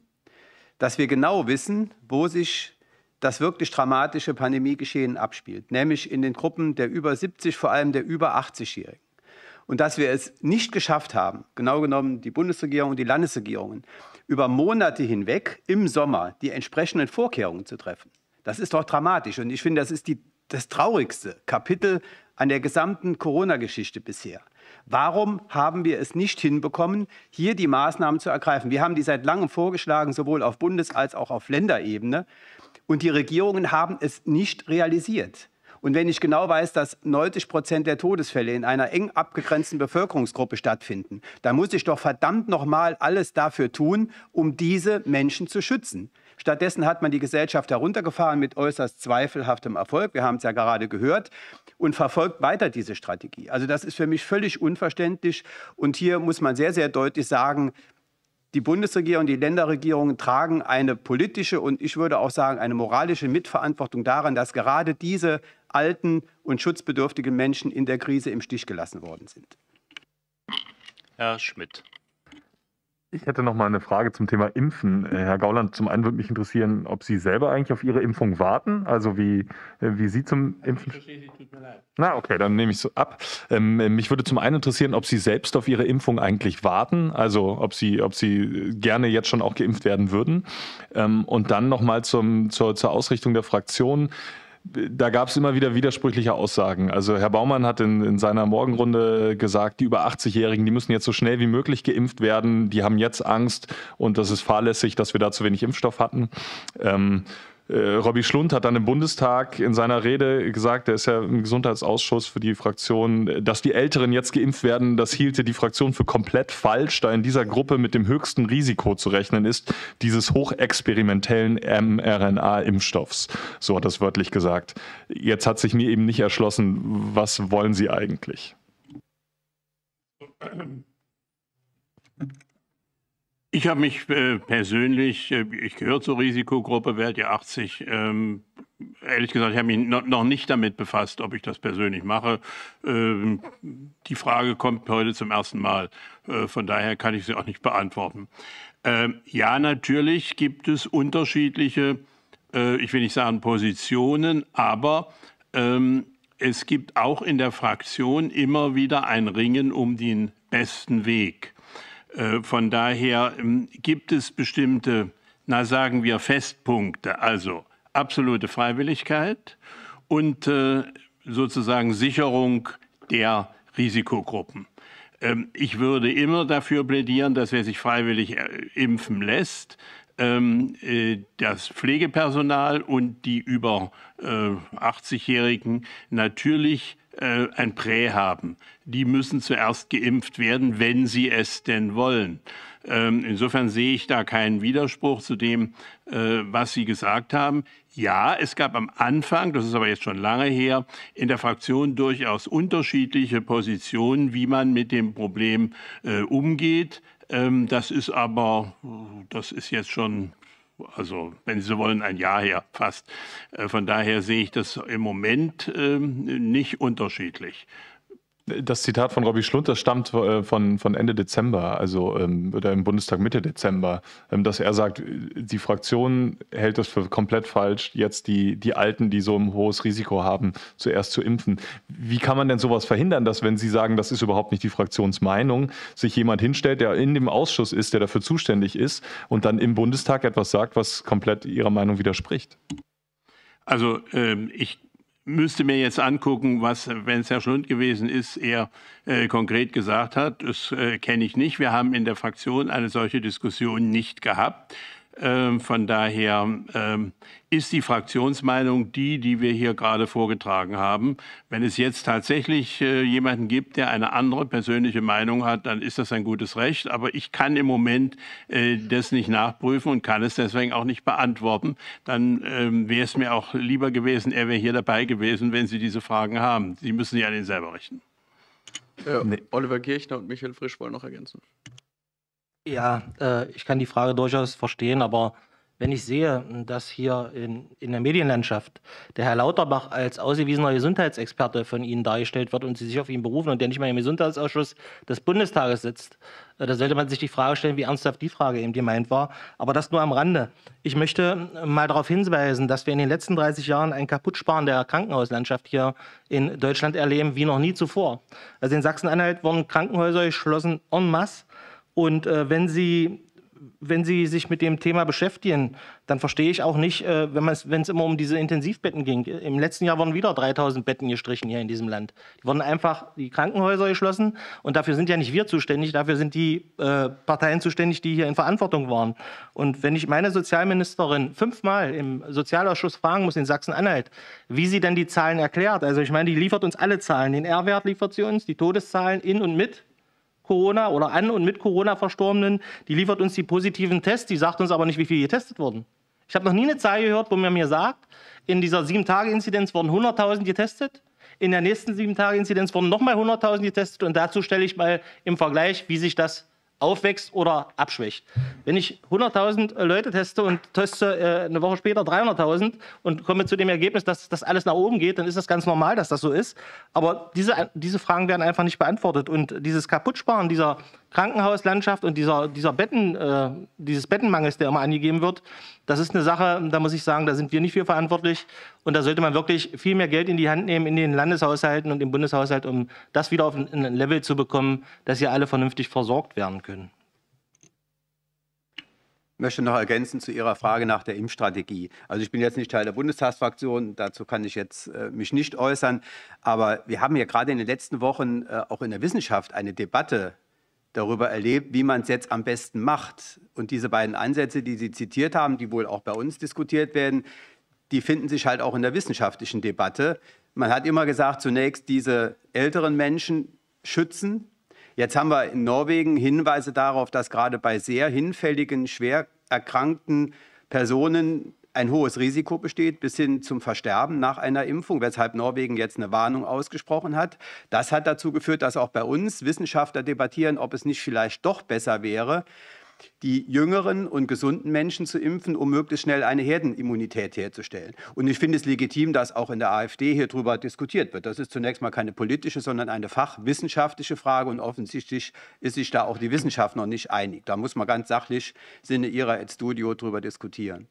dass wir genau wissen, wo sich das wirklich dramatische Pandemiegeschehen abspielt, nämlich in den Gruppen der über 70, vor allem der über 80-Jährigen. Und dass wir es nicht geschafft haben, genau genommen die Bundesregierung und die Landesregierungen, über Monate hinweg im Sommer die entsprechenden Vorkehrungen zu treffen. Das ist doch dramatisch. Und ich finde, das ist die, das traurigste Kapitel an der gesamten Corona-Geschichte bisher. Warum haben wir es nicht hinbekommen, hier die Maßnahmen zu ergreifen? Wir haben die seit langem vorgeschlagen, sowohl auf Bundes- als auch auf Länderebene. Und die Regierungen haben es nicht realisiert. Und wenn ich genau weiß, dass 90 Prozent der Todesfälle in einer eng abgegrenzten Bevölkerungsgruppe stattfinden, dann muss ich doch verdammt nochmal alles dafür tun, um diese Menschen zu schützen. Stattdessen hat man die Gesellschaft heruntergefahren mit äußerst zweifelhaftem Erfolg. Wir haben es ja gerade gehört und verfolgt weiter diese Strategie. Also das ist für mich völlig unverständlich. Und hier muss man sehr, sehr deutlich sagen, die Bundesregierung, und die Länderregierungen tragen eine politische und ich würde auch sagen eine moralische Mitverantwortung daran, dass gerade diese alten und schutzbedürftigen Menschen in der Krise im Stich gelassen worden sind. Herr Schmidt. Ich hätte noch mal eine Frage zum Thema Impfen. Äh, Herr Gauland, zum einen würde mich interessieren, ob Sie selber eigentlich auf Ihre Impfung warten, also wie, äh, wie Sie zum Impfen... Ich verstehe, tut mir leid. Na, okay, dann nehme ich es ab. Ähm, äh, mich würde zum einen interessieren, ob Sie selbst auf Ihre Impfung eigentlich warten, also ob Sie, ob Sie gerne jetzt schon auch geimpft werden würden. Ähm, und dann noch mal zum, zur, zur Ausrichtung der Fraktion da gab es immer wieder widersprüchliche Aussagen. Also Herr Baumann hat in, in seiner Morgenrunde gesagt, die über 80-Jährigen, die müssen jetzt so schnell wie möglich geimpft werden, die haben jetzt Angst und das ist fahrlässig, dass wir da zu wenig Impfstoff hatten. Ähm, äh, Robby Schlund hat dann im Bundestag in seiner Rede gesagt, er ist ja im Gesundheitsausschuss für die Fraktion, dass die Älteren jetzt geimpft werden, das hielte die Fraktion für komplett falsch, da in dieser Gruppe mit dem höchsten Risiko zu rechnen ist, dieses hochexperimentellen mRNA-Impfstoffs. So hat das wörtlich gesagt. Jetzt hat sich mir eben nicht erschlossen, was wollen Sie eigentlich? Ähm, ich habe mich äh, persönlich, äh, ich gehöre zur Risikogruppe Wert ja 80. Ähm, ehrlich gesagt, ich habe mich no, noch nicht damit befasst, ob ich das persönlich mache. Ähm, die Frage kommt heute zum ersten Mal. Äh, von daher kann ich sie auch nicht beantworten. Ähm, ja, natürlich gibt es unterschiedliche, äh, ich will nicht sagen Positionen, aber ähm, es gibt auch in der Fraktion immer wieder ein Ringen um den besten Weg. Äh, von daher ähm, gibt es bestimmte, na sagen wir, Festpunkte, also absolute Freiwilligkeit und äh, sozusagen Sicherung der Risikogruppen. Ähm, ich würde immer dafür plädieren, dass wer sich freiwillig äh, impfen lässt, ähm, das Pflegepersonal und die über 80-Jährigen natürlich äh, ein Prä haben. Die müssen zuerst geimpft werden, wenn sie es denn wollen. Ähm, insofern sehe ich da keinen Widerspruch zu dem, äh, was Sie gesagt haben. Ja, es gab am Anfang, das ist aber jetzt schon lange her, in der Fraktion durchaus unterschiedliche Positionen, wie man mit dem Problem äh, umgeht. Ähm, das ist aber, das ist jetzt schon also wenn Sie wollen, ein Jahr her fast. Äh, von daher sehe ich das im Moment ähm, nicht unterschiedlich. Das Zitat von Robbie Schlund, das stammt äh, von, von Ende Dezember, also ähm, oder im Bundestag Mitte Dezember, ähm, dass er sagt, die Fraktion hält das für komplett falsch, jetzt die, die Alten, die so ein hohes Risiko haben, zuerst zu impfen. Wie kann man denn sowas verhindern, dass, wenn Sie sagen, das ist überhaupt nicht die Fraktionsmeinung, sich jemand hinstellt, der in dem Ausschuss ist, der dafür zuständig ist und dann im Bundestag etwas sagt, was komplett Ihrer Meinung widerspricht? Also ähm, ich müsste mir jetzt angucken, was, wenn es Herr Schlund gewesen ist, er äh, konkret gesagt hat. Das äh, kenne ich nicht. Wir haben in der Fraktion eine solche Diskussion nicht gehabt. Ähm, von daher ähm, ist die Fraktionsmeinung die, die wir hier gerade vorgetragen haben. Wenn es jetzt tatsächlich äh, jemanden gibt, der eine andere persönliche Meinung hat, dann ist das ein gutes Recht. Aber ich kann im Moment äh, das nicht nachprüfen und kann es deswegen auch nicht beantworten. Dann ähm, wäre es mir auch lieber gewesen, er wäre hier dabei gewesen, wenn Sie diese Fragen haben. Sie müssen sie an ihn selber richten. Ja, nee. Oliver Kirchner und Michael Frisch wollen noch ergänzen. Ja, äh, ich kann die Frage durchaus verstehen, aber wenn ich sehe, dass hier in, in der Medienlandschaft der Herr Lauterbach als ausgewiesener Gesundheitsexperte von Ihnen dargestellt wird und Sie sich auf ihn berufen und der nicht mal im Gesundheitsausschuss des Bundestages sitzt, äh, da sollte man sich die Frage stellen, wie ernsthaft die Frage eben gemeint war. Aber das nur am Rande. Ich möchte mal darauf hinweisen, dass wir in den letzten 30 Jahren ein Kaputtsparen der Krankenhauslandschaft hier in Deutschland erleben wie noch nie zuvor. Also in Sachsen-Anhalt wurden Krankenhäuser geschlossen en masse und äh, wenn Sie wenn Sie sich mit dem Thema beschäftigen, dann verstehe ich auch nicht, äh, wenn es immer um diese Intensivbetten ging. Im letzten Jahr wurden wieder 3000 Betten gestrichen hier in diesem Land. Die wurden einfach die Krankenhäuser geschlossen und dafür sind ja nicht wir zuständig, dafür sind die äh, Parteien zuständig, die hier in Verantwortung waren. Und wenn ich meine Sozialministerin fünfmal im Sozialausschuss fragen muss in Sachsen-Anhalt, wie sie denn die Zahlen erklärt, also ich meine, die liefert uns alle Zahlen, den R-Wert liefert sie uns, die Todeszahlen in und mit Corona oder an und mit Corona Verstorbenen, die liefert uns die positiven Tests, die sagt uns aber nicht, wie viele getestet wurden. Ich habe noch nie eine Zahl gehört, wo man mir sagt, in dieser 7-Tage-Inzidenz wurden 100.000 getestet, in der nächsten 7-Tage-Inzidenz wurden nochmal 100.000 getestet und dazu stelle ich mal im Vergleich, wie sich das aufwächst oder abschwächt. Wenn ich 100.000 äh, Leute teste und teste äh, eine Woche später 300.000 und komme zu dem Ergebnis, dass das alles nach oben geht, dann ist das ganz normal, dass das so ist. Aber diese, diese Fragen werden einfach nicht beantwortet. Und dieses Kaputtsparen dieser, Krankenhauslandschaft und dieser, dieser Betten, äh, dieses Bettenmangels, der immer angegeben wird, das ist eine Sache, da muss ich sagen, da sind wir nicht für verantwortlich. Und da sollte man wirklich viel mehr Geld in die Hand nehmen in den Landeshaushalten und im Bundeshaushalt, um das wieder auf ein, ein Level zu bekommen, dass hier alle vernünftig versorgt werden können. Ich möchte noch ergänzen zu Ihrer Frage nach der Impfstrategie. Also ich bin jetzt nicht Teil der Bundestagsfraktion, dazu kann ich jetzt äh, mich nicht äußern. Aber wir haben ja gerade in den letzten Wochen äh, auch in der Wissenschaft eine Debatte darüber erlebt, wie man es jetzt am besten macht. Und diese beiden Ansätze, die Sie zitiert haben, die wohl auch bei uns diskutiert werden, die finden sich halt auch in der wissenschaftlichen Debatte. Man hat immer gesagt, zunächst diese älteren Menschen schützen. Jetzt haben wir in Norwegen Hinweise darauf, dass gerade bei sehr hinfälligen, schwer erkrankten Personen ein hohes Risiko besteht, bis hin zum Versterben nach einer Impfung, weshalb Norwegen jetzt eine Warnung ausgesprochen hat. Das hat dazu geführt, dass auch bei uns Wissenschaftler debattieren, ob es nicht vielleicht doch besser wäre, die jüngeren und gesunden Menschen zu impfen, um möglichst schnell eine Herdenimmunität herzustellen. Und ich finde es legitim, dass auch in der AfD hier drüber diskutiert wird. Das ist zunächst mal keine politische, sondern eine fachwissenschaftliche Frage und offensichtlich ist sich da auch die Wissenschaft noch nicht einig. Da muss man ganz sachlich im Sinne ihrer Ed Studio drüber diskutieren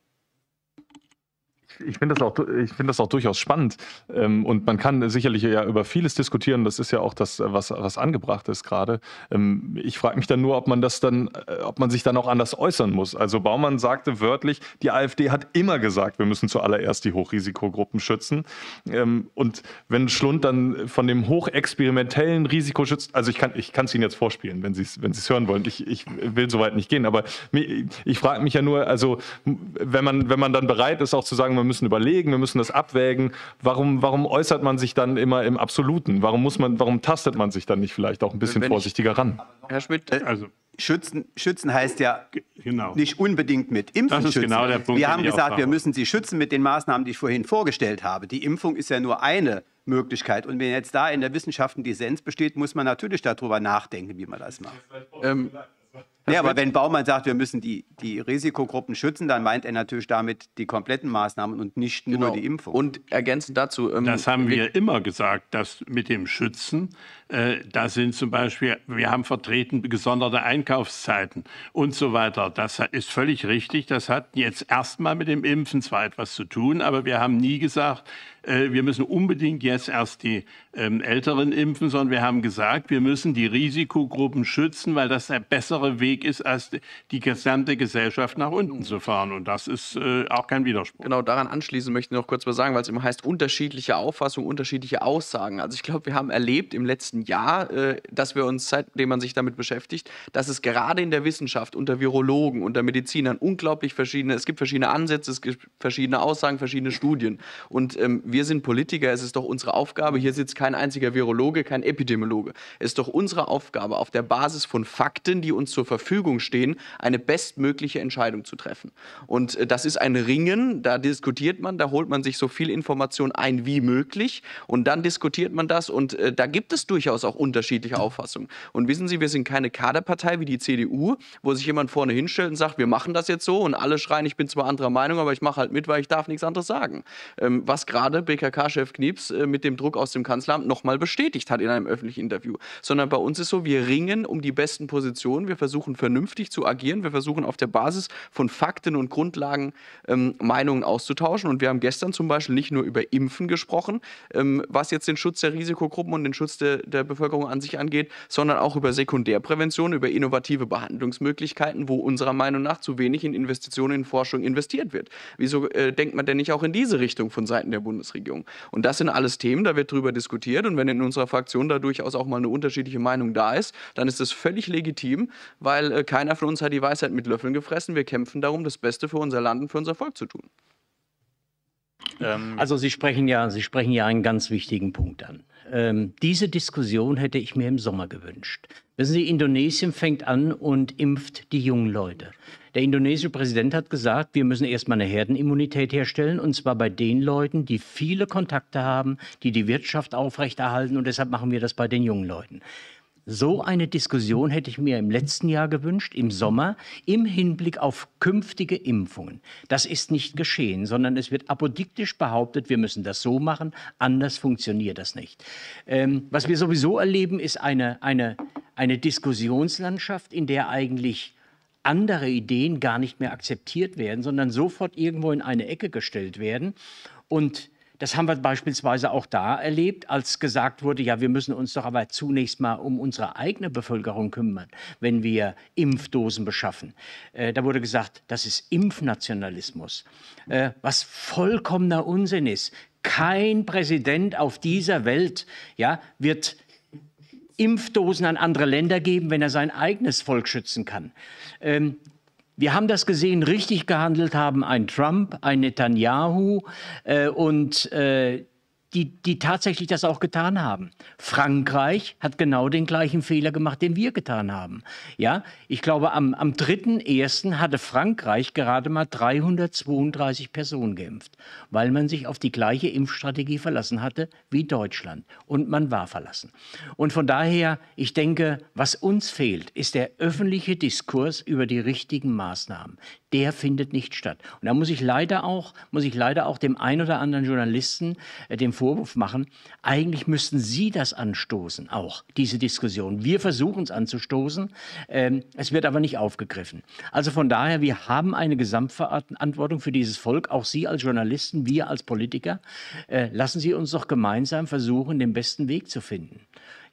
ich finde das, auch, find das auch durchaus spannend. Ähm, und man kann sicherlich ja über vieles diskutieren. Das ist ja auch das, was, was angebracht ist gerade. Ähm, ich frage mich dann nur, ob man das dann, äh, ob man sich dann auch anders äußern muss. Also Baumann sagte wörtlich, die AfD hat immer gesagt, wir müssen zuallererst die Hochrisikogruppen schützen. Ähm, und wenn Schlund dann von dem hochexperimentellen Risiko schützt, also ich kann ich es Ihnen jetzt vorspielen, wenn Sie wenn es hören wollen. Ich, ich will soweit nicht gehen, aber ich frage mich ja nur, also wenn man, wenn man dann bereit ist, auch zu sagen, man müssen überlegen, wir müssen das abwägen. Warum, warum äußert man sich dann immer im Absoluten? Warum muss man, warum tastet man sich dann nicht vielleicht auch ein bisschen Wenn vorsichtiger ich, ran? Herr Schmidt, äh, also Schützen, schützen heißt ja genau. nicht unbedingt mit Impfen das ist schützen. Genau der Punkt, wir haben gesagt, wir müssen sie schützen mit den Maßnahmen, die ich vorhin vorgestellt habe. Die Impfung ist ja nur eine Möglichkeit. Und wenn jetzt da in der Wissenschaft ein Dissens besteht, muss man natürlich darüber nachdenken, wie man das macht. Ähm, ja, aber wenn Baumann sagt, wir müssen die, die Risikogruppen schützen, dann meint er natürlich damit die kompletten Maßnahmen und nicht nur genau. die Impfung. Und ergänzend dazu. Ähm, das haben wir immer gesagt, dass mit dem Schützen, äh, da sind zum Beispiel, wir haben vertreten gesonderte Einkaufszeiten und so weiter. Das ist völlig richtig. Das hat jetzt erstmal mit dem Impfen zwar etwas zu tun, aber wir haben nie gesagt, äh, wir müssen unbedingt jetzt erst die ähm, Älteren impfen, sondern wir haben gesagt, wir müssen die Risikogruppen schützen, weil das der bessere Weg ist, als die gesamte Gesellschaft nach unten zu fahren. Und das ist äh, auch kein Widerspruch. Genau, daran anschließend möchte ich noch kurz was sagen, weil es immer heißt, unterschiedliche Auffassungen, unterschiedliche Aussagen. Also ich glaube, wir haben erlebt im letzten Jahr, äh, dass wir uns, seitdem man sich damit beschäftigt, dass es gerade in der Wissenschaft unter Virologen, unter Medizinern unglaublich verschiedene, es gibt verschiedene Ansätze, es gibt verschiedene Aussagen, verschiedene Studien. Und ähm, wir wir sind Politiker, es ist doch unsere Aufgabe, hier sitzt kein einziger Virologe, kein Epidemiologe. Es ist doch unsere Aufgabe, auf der Basis von Fakten, die uns zur Verfügung stehen, eine bestmögliche Entscheidung zu treffen. Und äh, das ist ein Ringen, da diskutiert man, da holt man sich so viel Information ein wie möglich und dann diskutiert man das und äh, da gibt es durchaus auch unterschiedliche Auffassungen. Und wissen Sie, wir sind keine Kaderpartei wie die CDU, wo sich jemand vorne hinstellt und sagt, wir machen das jetzt so und alle schreien, ich bin zwar anderer Meinung, aber ich mache halt mit, weil ich darf nichts anderes sagen. Ähm, was gerade BKK-Chef Knieps äh, mit dem Druck aus dem Kanzleramt nochmal bestätigt hat in einem öffentlichen Interview. Sondern bei uns ist so, wir ringen um die besten Positionen, wir versuchen vernünftig zu agieren, wir versuchen auf der Basis von Fakten und Grundlagen ähm, Meinungen auszutauschen. Und wir haben gestern zum Beispiel nicht nur über Impfen gesprochen, ähm, was jetzt den Schutz der Risikogruppen und den Schutz de, der Bevölkerung an sich angeht, sondern auch über Sekundärprävention, über innovative Behandlungsmöglichkeiten, wo unserer Meinung nach zu wenig in Investitionen in Forschung investiert wird. Wieso äh, denkt man denn nicht auch in diese Richtung von Seiten der Bundesregierung? Bundesregierung. Und das sind alles Themen, da wird drüber diskutiert. Und wenn in unserer Fraktion da durchaus auch mal eine unterschiedliche Meinung da ist, dann ist das völlig legitim, weil äh, keiner von uns hat die Weisheit mit Löffeln gefressen. Wir kämpfen darum, das Beste für unser Land und für unser Volk zu tun. Ähm, also Sie sprechen ja, Sie sprechen ja einen ganz wichtigen Punkt an. Ähm, diese Diskussion hätte ich mir im Sommer gewünscht. Wissen Sie, Indonesien fängt an und impft die jungen Leute. Der indonesische Präsident hat gesagt, wir müssen erstmal eine Herdenimmunität herstellen, und zwar bei den Leuten, die viele Kontakte haben, die die Wirtschaft aufrechterhalten, und deshalb machen wir das bei den jungen Leuten. So eine Diskussion hätte ich mir im letzten Jahr gewünscht, im Sommer, im Hinblick auf künftige Impfungen. Das ist nicht geschehen, sondern es wird apodiktisch behauptet, wir müssen das so machen, anders funktioniert das nicht. Ähm, was wir sowieso erleben, ist eine, eine, eine Diskussionslandschaft, in der eigentlich andere Ideen gar nicht mehr akzeptiert werden, sondern sofort irgendwo in eine Ecke gestellt werden. Und das haben wir beispielsweise auch da erlebt, als gesagt wurde, ja, wir müssen uns doch aber zunächst mal um unsere eigene Bevölkerung kümmern, wenn wir Impfdosen beschaffen. Äh, da wurde gesagt, das ist Impfnationalismus, äh, was vollkommener Unsinn ist. Kein Präsident auf dieser Welt ja, wird Impfdosen an andere Länder geben, wenn er sein eigenes Volk schützen kann. Ähm, wir haben das gesehen, richtig gehandelt haben ein Trump, ein Netanyahu äh, und äh, die, die tatsächlich das auch getan haben. Frankreich hat genau den gleichen Fehler gemacht, den wir getan haben. Ja, ich glaube, am, am 3.1. hatte Frankreich gerade mal 332 Personen geimpft, weil man sich auf die gleiche Impfstrategie verlassen hatte wie Deutschland. Und man war verlassen. Und von daher, ich denke, was uns fehlt, ist der öffentliche Diskurs über die richtigen Maßnahmen der findet nicht statt. Und da muss ich leider auch, muss ich leider auch dem ein oder anderen Journalisten äh, den Vorwurf machen, eigentlich müssten Sie das anstoßen, auch diese Diskussion. Wir versuchen es anzustoßen, ähm, es wird aber nicht aufgegriffen. Also von daher, wir haben eine Gesamtverantwortung für dieses Volk, auch Sie als Journalisten, wir als Politiker. Äh, lassen Sie uns doch gemeinsam versuchen, den besten Weg zu finden.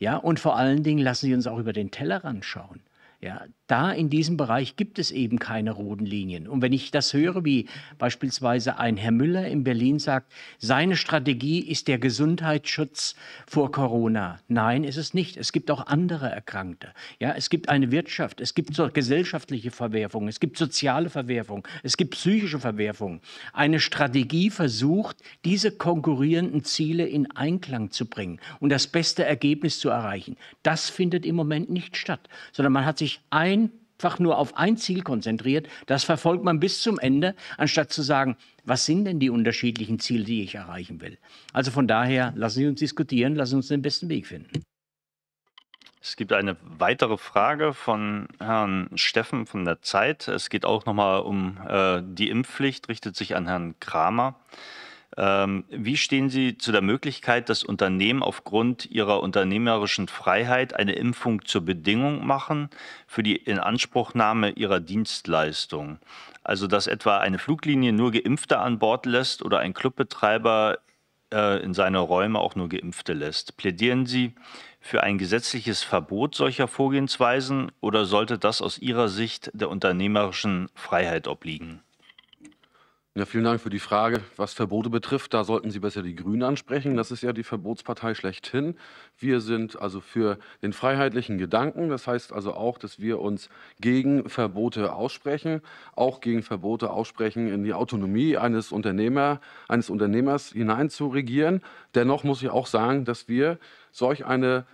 Ja, und vor allen Dingen lassen Sie uns auch über den Tellerrand schauen. Ja, da in diesem Bereich gibt es eben keine roten Linien. Und wenn ich das höre, wie beispielsweise ein Herr Müller in Berlin sagt, seine Strategie ist der Gesundheitsschutz vor Corona. Nein, ist es nicht. Es gibt auch andere Erkrankte. Ja, es gibt eine Wirtschaft, es gibt so gesellschaftliche Verwerfungen, es gibt soziale Verwerfungen, es gibt psychische Verwerfungen. Eine Strategie versucht, diese konkurrierenden Ziele in Einklang zu bringen und das beste Ergebnis zu erreichen. Das findet im Moment nicht statt, sondern man hat sich sich einfach nur auf ein Ziel konzentriert, das verfolgt man bis zum Ende, anstatt zu sagen, was sind denn die unterschiedlichen Ziele, die ich erreichen will. Also von daher, lassen Sie uns diskutieren, lassen Sie uns den besten Weg finden. Es gibt eine weitere Frage von Herrn Steffen von der Zeit. Es geht auch nochmal um äh, die Impfpflicht, richtet sich an Herrn Kramer. Ähm, wie stehen Sie zu der Möglichkeit, dass Unternehmen aufgrund ihrer unternehmerischen Freiheit eine Impfung zur Bedingung machen für die Inanspruchnahme ihrer Dienstleistung? Also dass etwa eine Fluglinie nur Geimpfte an Bord lässt oder ein Clubbetreiber äh, in seine Räume auch nur Geimpfte lässt. Plädieren Sie für ein gesetzliches Verbot solcher Vorgehensweisen oder sollte das aus Ihrer Sicht der unternehmerischen Freiheit obliegen? Ja, vielen Dank für die Frage. Was Verbote betrifft, da sollten Sie besser die Grünen ansprechen. Das ist ja die Verbotspartei schlechthin. Wir sind also für den freiheitlichen Gedanken. Das heißt also auch, dass wir uns gegen Verbote aussprechen, auch gegen Verbote aussprechen, in die Autonomie eines, Unternehmer, eines Unternehmers hineinzuregieren. Dennoch muss ich auch sagen, dass wir solch eine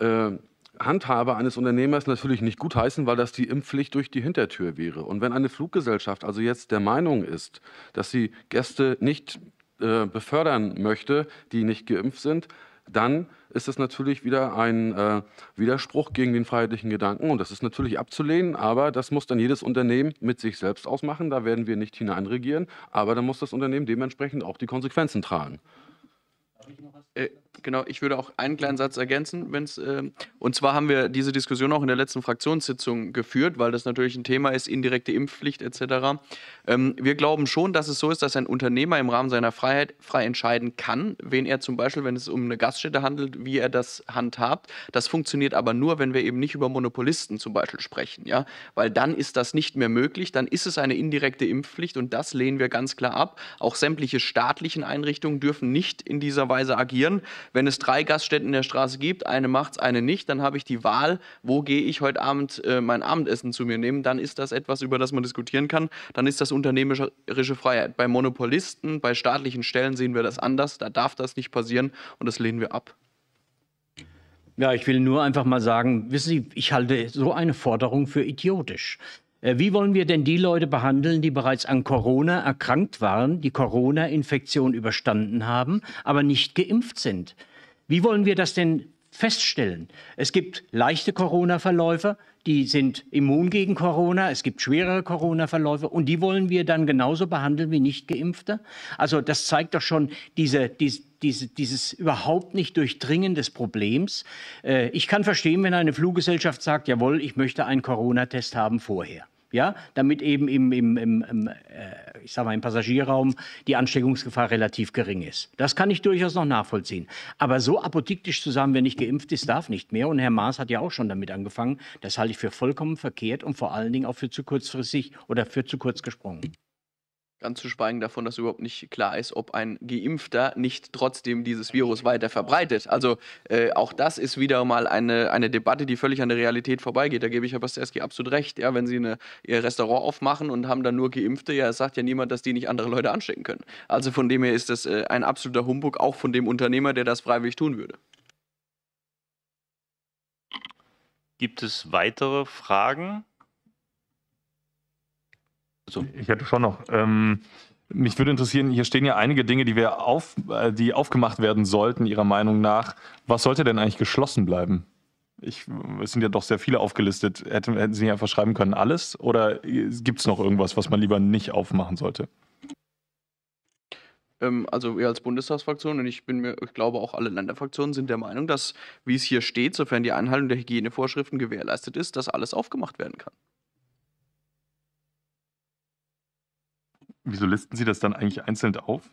äh, Handhabe eines Unternehmers natürlich nicht gutheißen, weil das die Impfpflicht durch die Hintertür wäre. Und wenn eine Fluggesellschaft also jetzt der Meinung ist, dass sie Gäste nicht äh, befördern möchte, die nicht geimpft sind, dann ist das natürlich wieder ein äh, Widerspruch gegen den freiheitlichen Gedanken. Und das ist natürlich abzulehnen, aber das muss dann jedes Unternehmen mit sich selbst ausmachen. Da werden wir nicht hineinregieren, aber dann muss das Unternehmen dementsprechend auch die Konsequenzen tragen. Darf ich noch was äh, Genau, ich würde auch einen kleinen Satz ergänzen, wenn's, ähm, und zwar haben wir diese Diskussion auch in der letzten Fraktionssitzung geführt, weil das natürlich ein Thema ist, indirekte Impfpflicht etc. Ähm, wir glauben schon, dass es so ist, dass ein Unternehmer im Rahmen seiner Freiheit frei entscheiden kann, wen er zum Beispiel, wenn es um eine Gaststätte handelt, wie er das handhabt. Das funktioniert aber nur, wenn wir eben nicht über Monopolisten zum Beispiel sprechen, ja, weil dann ist das nicht mehr möglich, dann ist es eine indirekte Impfpflicht und das lehnen wir ganz klar ab. Auch sämtliche staatlichen Einrichtungen dürfen nicht in dieser Weise agieren wenn es drei Gaststätten in der Straße gibt, eine macht es, eine nicht, dann habe ich die Wahl, wo gehe ich heute Abend äh, mein Abendessen zu mir nehmen. Dann ist das etwas, über das man diskutieren kann. Dann ist das unternehmerische Freiheit. Bei Monopolisten, bei staatlichen Stellen sehen wir das anders. Da darf das nicht passieren und das lehnen wir ab. Ja, ich will nur einfach mal sagen, wissen Sie, ich halte so eine Forderung für idiotisch. Äh, wie wollen wir denn die Leute behandeln, die bereits an Corona erkrankt waren, die Corona-Infektion überstanden haben, aber nicht geimpft sind? Wie wollen wir das denn feststellen? Es gibt leichte Corona-Verläufe, die sind immun gegen Corona, es gibt schwerere Corona-Verläufe und die wollen wir dann genauso behandeln wie Nicht-Geimpfte. Also das zeigt doch schon diese, diese, diese, dieses überhaupt nicht Durchdringen des Problems. Äh, ich kann verstehen, wenn eine Fluggesellschaft sagt, jawohl, ich möchte einen Corona-Test haben vorher ja, damit eben im, im, im, im äh, ich sag mal, im Passagierraum die Ansteckungsgefahr relativ gering ist. Das kann ich durchaus noch nachvollziehen. Aber so apodiktisch zu sagen, wer nicht geimpft ist, darf nicht mehr. Und Herr Maas hat ja auch schon damit angefangen. Das halte ich für vollkommen verkehrt und vor allen Dingen auch für zu kurzfristig oder für zu kurz gesprungen. Ganz zu schweigen davon, dass überhaupt nicht klar ist, ob ein Geimpfter nicht trotzdem dieses Virus weiter verbreitet. Also äh, auch das ist wieder mal eine, eine Debatte, die völlig an der Realität vorbeigeht. Da gebe ich Herr Pasterski absolut recht. Ja, wenn Sie eine, Ihr Restaurant aufmachen und haben dann nur Geimpfte, ja, es sagt ja niemand, dass die nicht andere Leute anstecken können. Also von dem her ist das äh, ein absoluter Humbug, auch von dem Unternehmer, der das freiwillig tun würde. Gibt es weitere Fragen? So. Ich hätte schon noch. Ähm, mich würde interessieren, hier stehen ja einige Dinge, die wir auf, äh, die aufgemacht werden sollten, Ihrer Meinung nach. Was sollte denn eigentlich geschlossen bleiben? Ich, es sind ja doch sehr viele aufgelistet. Hätten, hätten Sie einfach schreiben können, alles? Oder äh, gibt es noch irgendwas, was man lieber nicht aufmachen sollte? Ähm, also wir als Bundestagsfraktion und ich bin mir, ich glaube auch alle Länderfraktionen sind der Meinung, dass, wie es hier steht, sofern die Einhaltung der Hygienevorschriften gewährleistet ist, dass alles aufgemacht werden kann. Wieso listen Sie das dann eigentlich einzeln auf?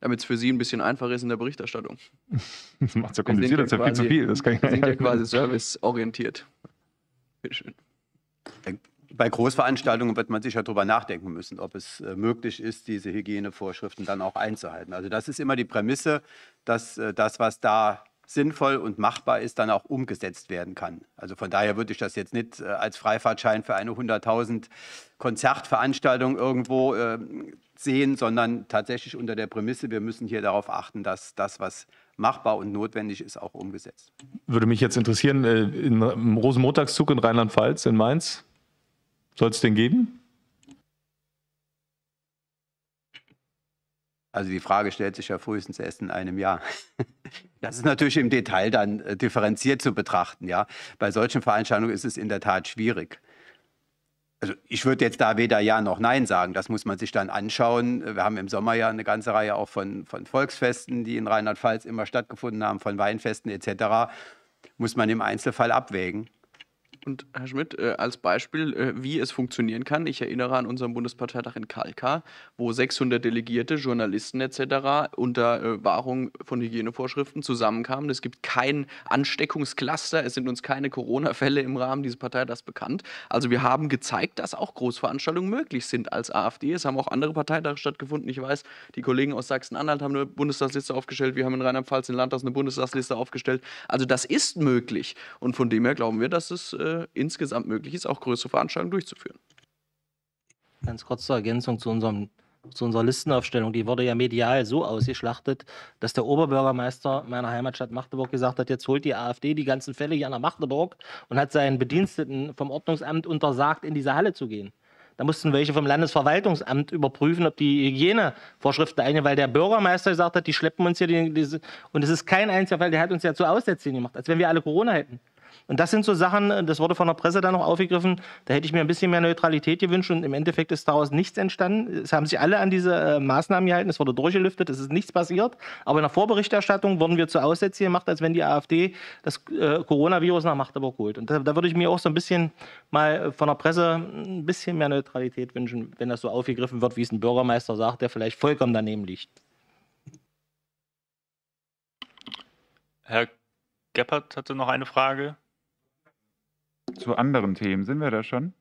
Damit es für Sie ein bisschen einfacher ist in der Berichterstattung. das macht es ja kompliziert, das ist ja viel zu viel. Das kann ich wir sind ja quasi serviceorientiert. Bitteschön. Bei Großveranstaltungen wird man sicher darüber nachdenken müssen, ob es äh, möglich ist, diese Hygienevorschriften dann auch einzuhalten. Also das ist immer die Prämisse, dass äh, das, was da sinnvoll und machbar ist, dann auch umgesetzt werden kann. Also von daher würde ich das jetzt nicht äh, als Freifahrtschein für eine 100.000 Konzertveranstaltung irgendwo ähm, sehen, sondern tatsächlich unter der Prämisse, wir müssen hier darauf achten, dass das, was machbar und notwendig ist, auch umgesetzt. Würde mich jetzt interessieren, äh, im Rosenmontagszug in Rheinland-Pfalz, in Mainz, soll es den geben? Also die Frage stellt sich ja frühestens erst in einem Jahr. Das ist natürlich im Detail dann äh, differenziert zu betrachten. Ja, bei solchen Veranstaltungen ist es in der Tat schwierig. Also ich würde jetzt da weder Ja noch Nein sagen. Das muss man sich dann anschauen. Wir haben im Sommer ja eine ganze Reihe auch von, von Volksfesten, die in Rheinland-Pfalz immer stattgefunden haben, von Weinfesten etc. Muss man im Einzelfall abwägen und Herr Schmidt, äh, als Beispiel, äh, wie es funktionieren kann. Ich erinnere an unseren Bundesparteitag in Kalkar, wo 600 Delegierte, Journalisten etc. unter äh, Wahrung von Hygienevorschriften zusammenkamen. Es gibt kein Ansteckungskluster, es sind uns keine Corona-Fälle im Rahmen dieses Parteitags bekannt. Also wir haben gezeigt, dass auch Großveranstaltungen möglich sind als AfD. Es haben auch andere Parteitage stattgefunden. Ich weiß, die Kollegen aus Sachsen-Anhalt haben eine Bundestagsliste aufgestellt. Wir haben in Rheinland-Pfalz in Landtags eine Bundestagsliste aufgestellt. Also das ist möglich. Und von dem her glauben wir, dass es äh, insgesamt möglich ist, auch größere Veranstaltungen durchzuführen. Ganz kurz zur Ergänzung zu, unserem, zu unserer Listenaufstellung. Die wurde ja medial so ausgeschlachtet, dass der Oberbürgermeister meiner Heimatstadt Magdeburg gesagt hat, jetzt holt die AfD die ganzen Fälle hier nach Magdeburg und hat seinen Bediensteten vom Ordnungsamt untersagt, in diese Halle zu gehen. Da mussten welche vom Landesverwaltungsamt überprüfen, ob die Hygienevorschriften eingehen, weil der Bürgermeister gesagt hat, die schleppen uns hier. Die, die, und es ist kein einziger Fall, der hat uns ja zu Aussätzigen gemacht, als wenn wir alle Corona hätten. Und das sind so Sachen, äh, das wurde von der Presse dann noch aufgegriffen, da hätte ich mir ein bisschen mehr Neutralität gewünscht und im Endeffekt ist daraus nichts entstanden. Es haben sich alle an diese äh, Maßnahmen gehalten, es wurde durchgelüftet, es ist nichts passiert. Aber in der Vorberichterstattung wurden wir zu Aussätzen gemacht, als wenn die AfD das äh, Coronavirus nach Magdeburg holt. Und da, da, würde ich mir auch so ein bisschen mal von der Presse ein bisschen mehr Neutralität wünschen, wenn das so aufgegriffen wird, wie es ein Bürgermeister sagt, der vielleicht vollkommen daneben liegt. Herr Geppert hatte noch eine Frage zu anderen Themen. Sind wir da schon?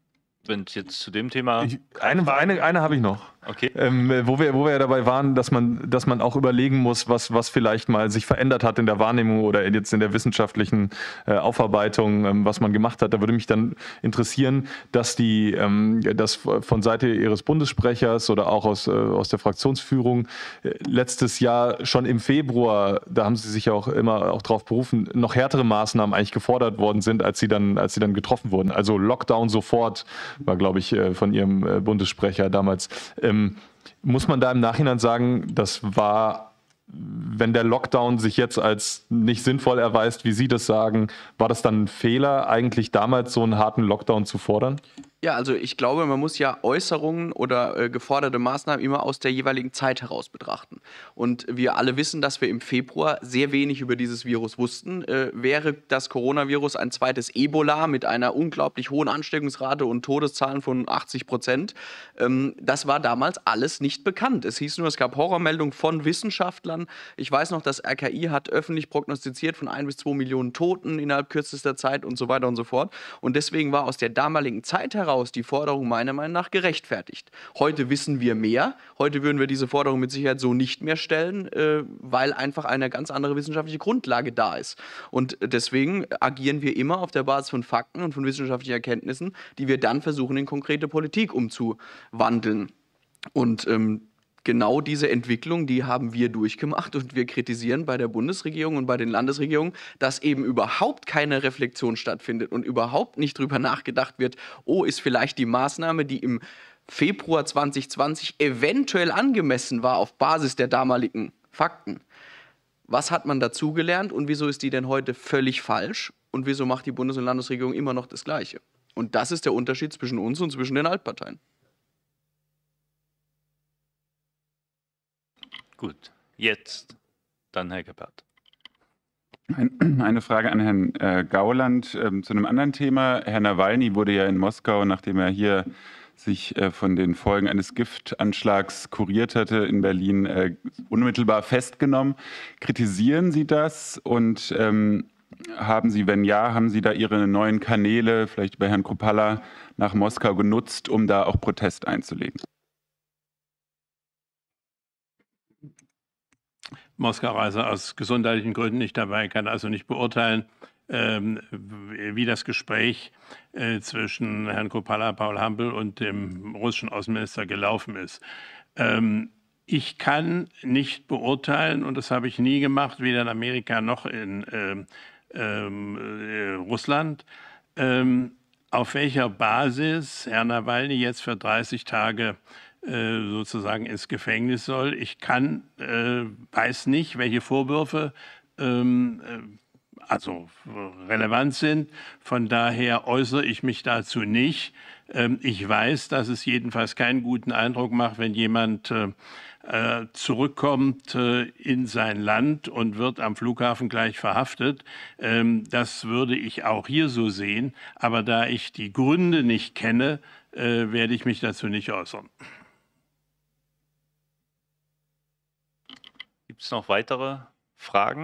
wenn jetzt zu dem Thema. Ich, eine eine, eine habe ich noch. Okay. Ähm, wo, wir, wo wir dabei waren, dass man, dass man auch überlegen muss, was, was vielleicht mal sich verändert hat in der Wahrnehmung oder jetzt in der wissenschaftlichen äh, Aufarbeitung, ähm, was man gemacht hat. Da würde mich dann interessieren, dass die, ähm, dass von Seite Ihres Bundessprechers oder auch aus, äh, aus der Fraktionsführung äh, letztes Jahr schon im Februar, da haben Sie sich ja auch immer auch drauf berufen, noch härtere Maßnahmen eigentlich gefordert worden sind, als sie dann, als sie dann getroffen wurden. Also Lockdown sofort war, glaube ich, äh, von ihrem äh, Bundessprecher damals. Ähm, muss man da im Nachhinein sagen, das war wenn der Lockdown sich jetzt als nicht sinnvoll erweist, wie Sie das sagen, war das dann ein Fehler, eigentlich damals so einen harten Lockdown zu fordern? Ja, also ich glaube, man muss ja Äußerungen oder äh, geforderte Maßnahmen immer aus der jeweiligen Zeit heraus betrachten. Und wir alle wissen, dass wir im Februar sehr wenig über dieses Virus wussten. Äh, wäre das Coronavirus ein zweites Ebola mit einer unglaublich hohen Ansteckungsrate und Todeszahlen von 80 Prozent, ähm, das war damals alles nicht bekannt. Es hieß nur, es gab Horrormeldungen von Wissenschaftlern. Ich weiß noch, das RKI hat öffentlich prognostiziert von ein bis zwei Millionen Toten innerhalb kürzester Zeit und so weiter und so fort. Und deswegen war aus der damaligen Zeit heraus heraus die Forderung meiner Meinung nach gerechtfertigt. Heute wissen wir mehr. Heute würden wir diese Forderung mit Sicherheit so nicht mehr stellen, äh, weil einfach eine ganz andere wissenschaftliche Grundlage da ist. Und deswegen agieren wir immer auf der Basis von Fakten und von wissenschaftlichen Erkenntnissen, die wir dann versuchen, in konkrete Politik umzuwandeln. Und ähm, genau diese Entwicklung, die haben wir durchgemacht und wir kritisieren bei der Bundesregierung und bei den Landesregierungen, dass eben überhaupt keine Reflexion stattfindet und überhaupt nicht drüber nachgedacht wird, oh, ist vielleicht die Maßnahme, die im Februar 2020 eventuell angemessen war auf Basis der damaligen Fakten. Was hat man dazugelernt und wieso ist die denn heute völlig falsch und wieso macht die Bundes- und Landesregierung immer noch das Gleiche? Und das ist der Unterschied zwischen uns und zwischen den Altparteien. Gut, jetzt dann Herr Gebhardt. Eine Frage an Herrn äh, Gauland ähm, zu einem anderen Thema. Herr Nawalny wurde ja in Moskau, nachdem er hier sich äh, von den Folgen eines Giftanschlags kuriert hatte in Berlin, äh, unmittelbar festgenommen. Kritisieren Sie das und ähm, haben Sie, wenn ja, haben Sie da Ihre neuen Kanäle, vielleicht bei Herrn Kupala, nach Moskau genutzt, um da auch Protest einzulegen? Moskau-Reise aus gesundheitlichen Gründen nicht dabei, kann also nicht beurteilen, ähm, wie das Gespräch äh, zwischen Herrn Kopala, Paul Hampel und dem russischen Außenminister gelaufen ist. Ähm, ich kann nicht beurteilen, und das habe ich nie gemacht, weder in Amerika noch in ähm, äh, Russland, auf welcher Basis Herr Nawalny jetzt für 30 Tage äh, sozusagen ins Gefängnis soll. Ich kann, äh, weiß nicht, welche Vorwürfe ähm, äh, also relevant sind. Von daher äußere ich mich dazu nicht. Ähm, ich weiß, dass es jedenfalls keinen guten Eindruck macht, wenn jemand zurückkommt in sein Land und wird am Flughafen gleich verhaftet. Ähm, das würde ich auch hier so sehen. Aber da ich die Gründe nicht kenne, werde ich mich dazu nicht äußern. Gibt es noch weitere Fragen?